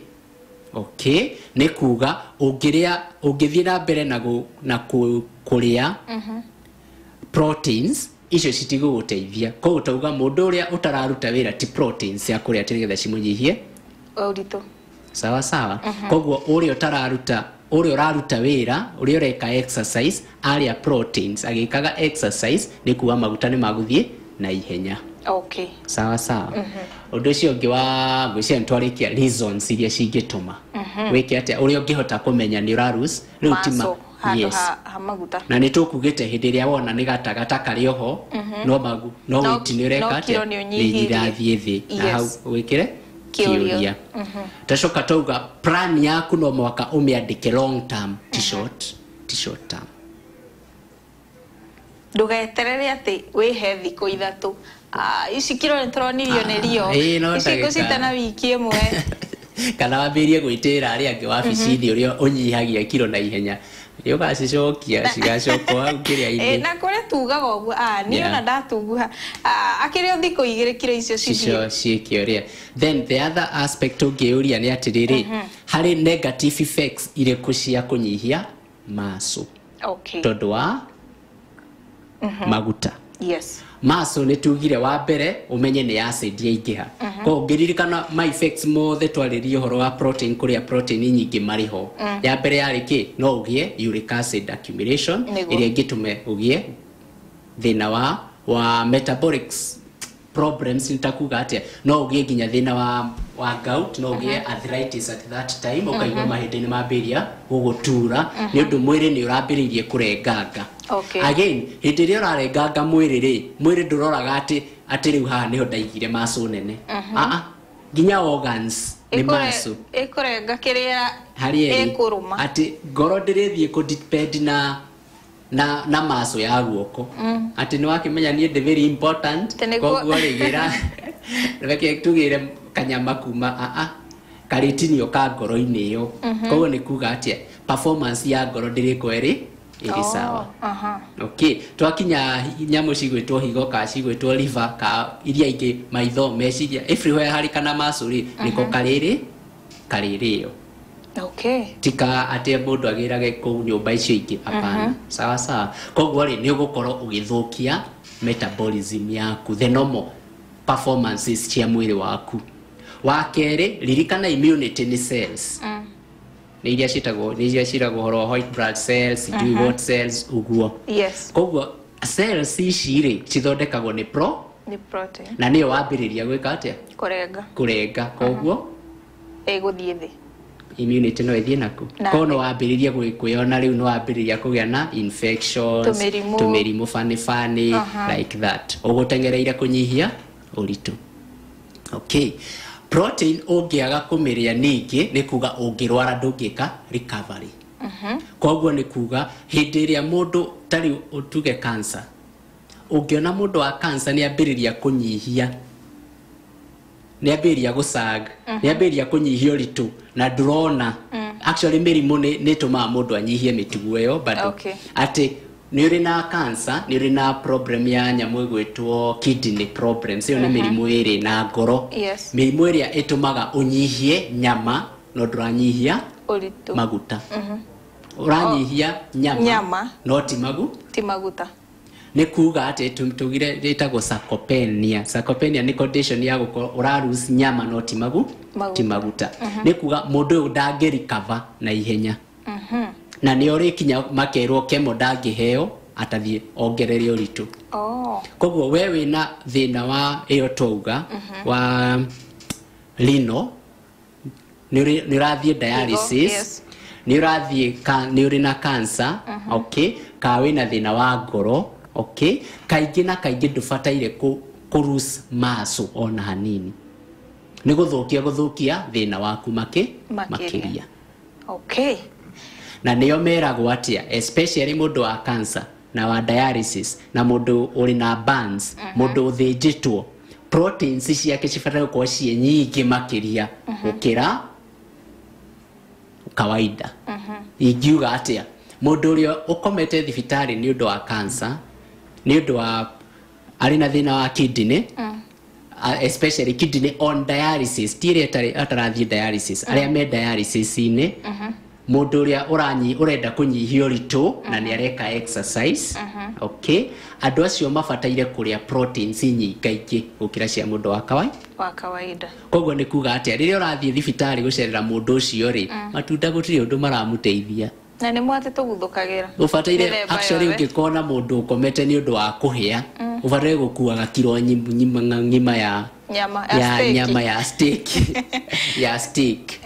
okay ne kuga å na mbere na kå rä a icio citigå gå teithia koguo tauga må ndå å rä a å tararuta wä ra cia kå rä a tä getha cimå sawa sawa uh mhm. -huh. koguo ũrĩa utararuta ũrĩa ũraruta wĩra ũrĩa ũreka exercise arĩa proteins agĩkaga exercise nĩ kuga maguta nĩ magũthiĩ na ihenya okay. sawa sawa mm -hmm. undu ucio ungi wa ngwiciria nitwarikia reasons iria cingituma mm -hmm. wike atia uria ungihota kumenya ni rarus riu tima yes. ha, ha na nä tå kugä te hä ndä ä rä a wona nä gatagata karä oho mm-hmm. no magu no wä ti nä å reka nä irathiä thä na hau wä kä re kä mm-hmm. tacoka twauga plan yaku no mwaka å mä andä ke long term t mm-hmm. short t short term ndå geterere atä wä he thikå ithatå icikiro nä tårona irio nä rio cita na wiki ä mwe kana wambä gwä ra arä angä wabici-inä å rä a å nyihagia kiro na ihenya nä å gacicokia cigacokwo hau kä rä a na kå rä a tugaga å guo nä ona ndatunguha akä rä o thikå igä rä kiro icio ciäke å rä a then the other aspect ngä å ria nä atä rä rä harä negative effects irä kå cia kå nyihia macå tondå wa maguta yes maso nä tugire wa mbere umenye nä acid yaingä ha mhm. koguo ngä ririkana mothe twarä å horo wa protein kå rä a protein nyingä marä ho uh-huh. ya mbere yarä kä no å gä uric acid accumulation ä rä a ngä tå me å gä thä na wa wa metabolics problems nitakuga atä no ugie gä nginya thä wa wa gout no ugie uh mhm. -huh. arthritis at that time å uh-huh. ndä nä mambä ria gå gå tura nä å ndå mwä rä okay. again hindi rio rare nganga mwiri ri mwiri nduroraga ati ati riu ha ni ho ndaigire maso nene a mhm. a ah, ah. ginya organs ni maso ikore gakiria hari ekuruma ati goro ndiri thie ku depend na na na maso ya guoko mm. ati ni wakimenya ni the very important ko gori gira reke tugire kanyama kuma a ah, a karitini yo ka goro ini yo mm -hmm. ko ni kuga ati performance ya goro ndiri kweri iri oh, sawa uh-huh. okay twakinya nyamu cigwĩtwo higo ka cigwĩtwo liver ka iria ingĩ maitho meciria everywhere harĩ kana macũrĩ mm-hmm. nĩko karĩrĩ karĩrĩo okay tika atĩ mũndũ agĩrage kũu nyũmba icio ingĩ hapana mm-hmm. sawa sawa koguo rĩ nĩ ũgũkorwo ũgĩthũkia metabolism yaku the normal performances cia mwĩrĩ waku wa kerĩ ririkana immunity ni cells mm nä iria ciätagwo nä iria ciragwo horo white blood cells mm -hmm. God cells uguo yes. koguo cells ici rä cithondekagwo nä pro ni protein na nä yo wambä rä ria gwä ka atä a kå kå renga koguo mhm. ĩgå thiä thä immunity no ĩthiä naku ko no wambä rä riu no wambä rä ria kå gä a na fani mä like that ogotengereira kunyihia tengereire okay protein ungiaga kumiria ningi ni kuga ungirwara ndungika recovery mhm. koguo nä kuga hä ria mundu tarä utuge kansa ungiona mundu wa cancer nä ambä kunyihia nä ambä ria gå cag nä mhm. ambä ria kunyihia ritå na ndå mm. actually mä rimå nä tå maga må ndå anyihie mä tugo ä yo nä å rä na kansa nä å rä na problem ya nyamå ĩgwĩtwo kidney problems ä yo nä mä mm-hmm. rimå ä rä na ngoro mä rimå ä rä a ä tå maga å nyihie nyama no ndå ranyihia maguta å mm-hmm. ranyihia oh. nyama no ti magu ti maguta nä kuga atä tå gire rätagwo sarcopenia sarcopenia nä condition ya gå å nyama no ti magu ti maguta mm-hmm. nä kuga må ndå å yå ndangä na ihenya mm -hmm na nä orä kinya makerwo kemo ndangä heo atathiä ongerere å ritå oh. koguo we wä mhm. na thä na wa ä yo twauga wa rino nä å rathiä dialysis nä å rathiä nä å rä na kansa okay ka wä na thä na wa ngoro okay kaingä na kaingä bataire kå maso ona hanini nä gå thå kia gå thå kia thä na waku makä makä ria okay na nä o meragwo atä a especially må ndå wa cancer na wa dialysis na må ndå å rä na burns må ndå å thä njä proteins ciake cibatara gå korwo ciä nyingä makä ria mhm. gå kä ra kawaida mhm. ingiuga atä a må ndå å rä a å komete thibitarä nä å ndå wa cancer, nä å ndå wa arä na thä na wa kidney uh, especially kidney on dialysis ti ä rä a atarathiä dialysis arä a mm. me dialysis-inä mhm mundu uria uranyi urenda kunyihia uritu na mhm. ni areka exercise mhm. okay andu acio mabataire kuria proteins nyingaingi gukira cia mundu wa kawaida wa kawaida koguo ni kuga atia riria urathie thibitarĩ gucerera mundu ucio ri mhm. matunda gutirĩ undu maramuteithia na nä mwate tå guthåkagä ra å bataire å ngä kona må ndå å komete nä å ndå wa kå hä a å bataire gå kuaga kiro ng'ima ya nyama ya, nyama ya steak <laughs> ya steki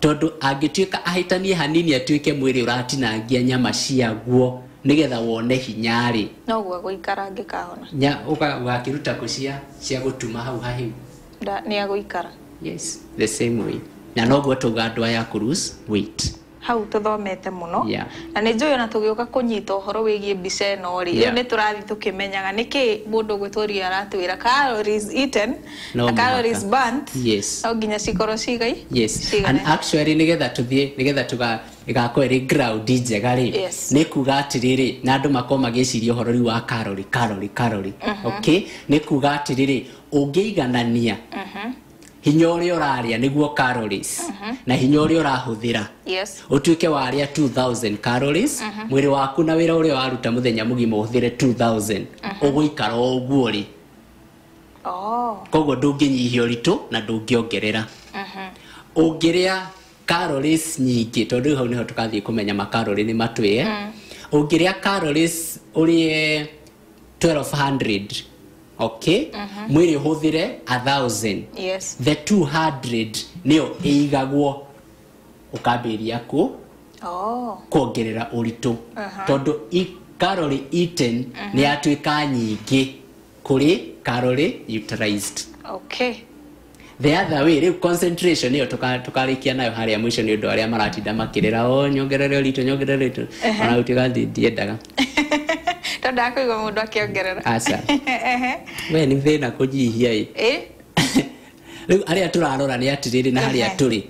tondu angituika ahitanie hanini atuike mwiri ratinangia nyama ciaguo nigetha wone hinyarä noguo guikarangikahona nya ugakiruta kucia cia gutuma hau hahiu ni agũikara yes the same way na noguo tuga andå aya kurus wait hau tuthomete muno na ni njå na tugiuka kunyita uhoro wigie kå nyita ri horo ni turathi tukimenyaga ä no rä yeah. nä tå rathiä tå kä menyaga nä kä må ndå gwä tå ria aratwä ra no getha tå thiä nä getha tuga ĩgakorwo ĩrĩ ground njega rĩ yes. nĩ kuga atiriri na makoma makorwo uhoro ri wa calorie calorie calorie mm-hmm. okay nĩ kuga atiriri ũngĩiganania mm-hmm hinya uria uraria niguo calories mm -hmm. na hinya å rahå yes. utuike waria 2000 calories mm -hmm. mwiri waku na wira a waruta muthenya mugima thä 2000 mm -hmm. ikara å guo rä koguo ndunginyihia ritå na ongerera ngä mm a ungiria calories rä u hau niho tukathii kumenya makarori ni matwie mm. ungiria calories rä 1200 okay mhm. mwiri huthire a thousand yes. the 200 niyo igagwo ukambiria ku oh. kuongerera uritu uh -huh. tondu calorie eaten uh -huh. ni yatuika nyingi kuri calorie utilized okay the other way rä concentration niyo yo tåkarä nayo harä a må ico nä å ndå arä a maratinda makä rä ra o oh, nyongerere å ritå nyongerere å uh-huh. ona gå ka ndiendaga <laughs> ndakwendaga kũigua mũndũ akĩongerera aca <laughs> we nĩ thĩna kũnyihia ĩ eh? <laughs> rĩu arĩa tũrarora nĩ atĩrĩrĩ na harĩa tũrĩ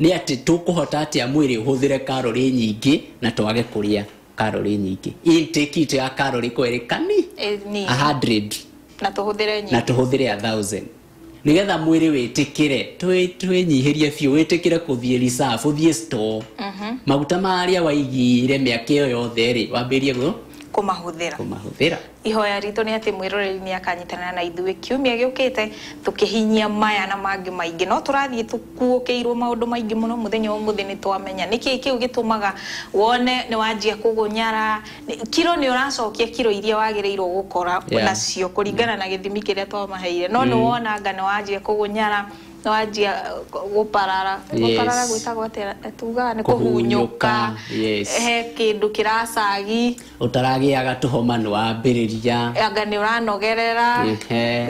nĩ atĩ tũkũhota atĩa mwĩrĩ ũhũthĩre karori nyingä na twage kũrĩa karori nyingĩ intake itũ ya karori kwerĩkani eh, a hundred na tũhũthĩre a thousand nĩgetha mwĩrĩ wĩtĩkĩre twĩnyihĩrie biũ wĩtĩkĩre kũthiĩ reserve ũthiĩ store mhm. maguta mä aka ä yo yotherä rĩ rie kumahuthira kumahuthira ihoya rito ni ati mwiroreri ni akanyitana na ithuĩ kiumia gĩũkĩte tũkĩhinyia maya na mangĩ maingĩ no tũrathiĩ tũkuũkĩirwo maũndũ maingĩ mũno mũthenya ũmũthĩ nĩ twamenya niki kĩĩ kĩu gĩtũmaga wone nĩ wanjia kũgũnyara kiro nĩ ũracokia kiro iria wagĩrĩirwo gũkora yeah. nacio kũringana na gĩthimi kĩrĩa twamaheire no mm. nĩ wonanga nĩ wanjia nyara no anjia gũparara gũparara gwĩtagwo atĩ tugaga nĩ kũhunyũka he kĩndũ kĩracagi ũtaragĩaga tũhoma nĩ wambĩrĩria anga nĩ ũranogerera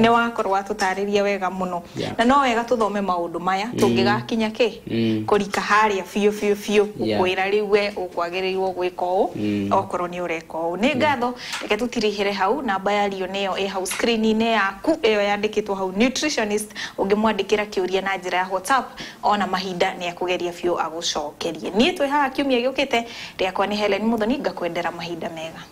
nĩ wakorwo atũtarĩria wega mũno na no wega tũthome maũndũ maya mm. tũngĩgakinya kĩ mm. kũrika harĩa biũ biũ biũ gũkwĩra rĩu we ũkwagĩrĩirwo gwĩka ũũ mm. okorwo nĩ ũreka ũũ nĩ ngatho reke tũtirĩhĩre hau namba ya rio nĩyo ĩ hau skrini-inĩ yaku ĩyo yandĩkĩtwo hau nutritionist ũngĩmwandĩkĩra kĩ kiuria na njira ya WhatsApp ona mahinda ni kugeria fiu agucokerie nie twi haha kiumia giukite riakwa ni Helen Muthoni ngakwendera mahinda mega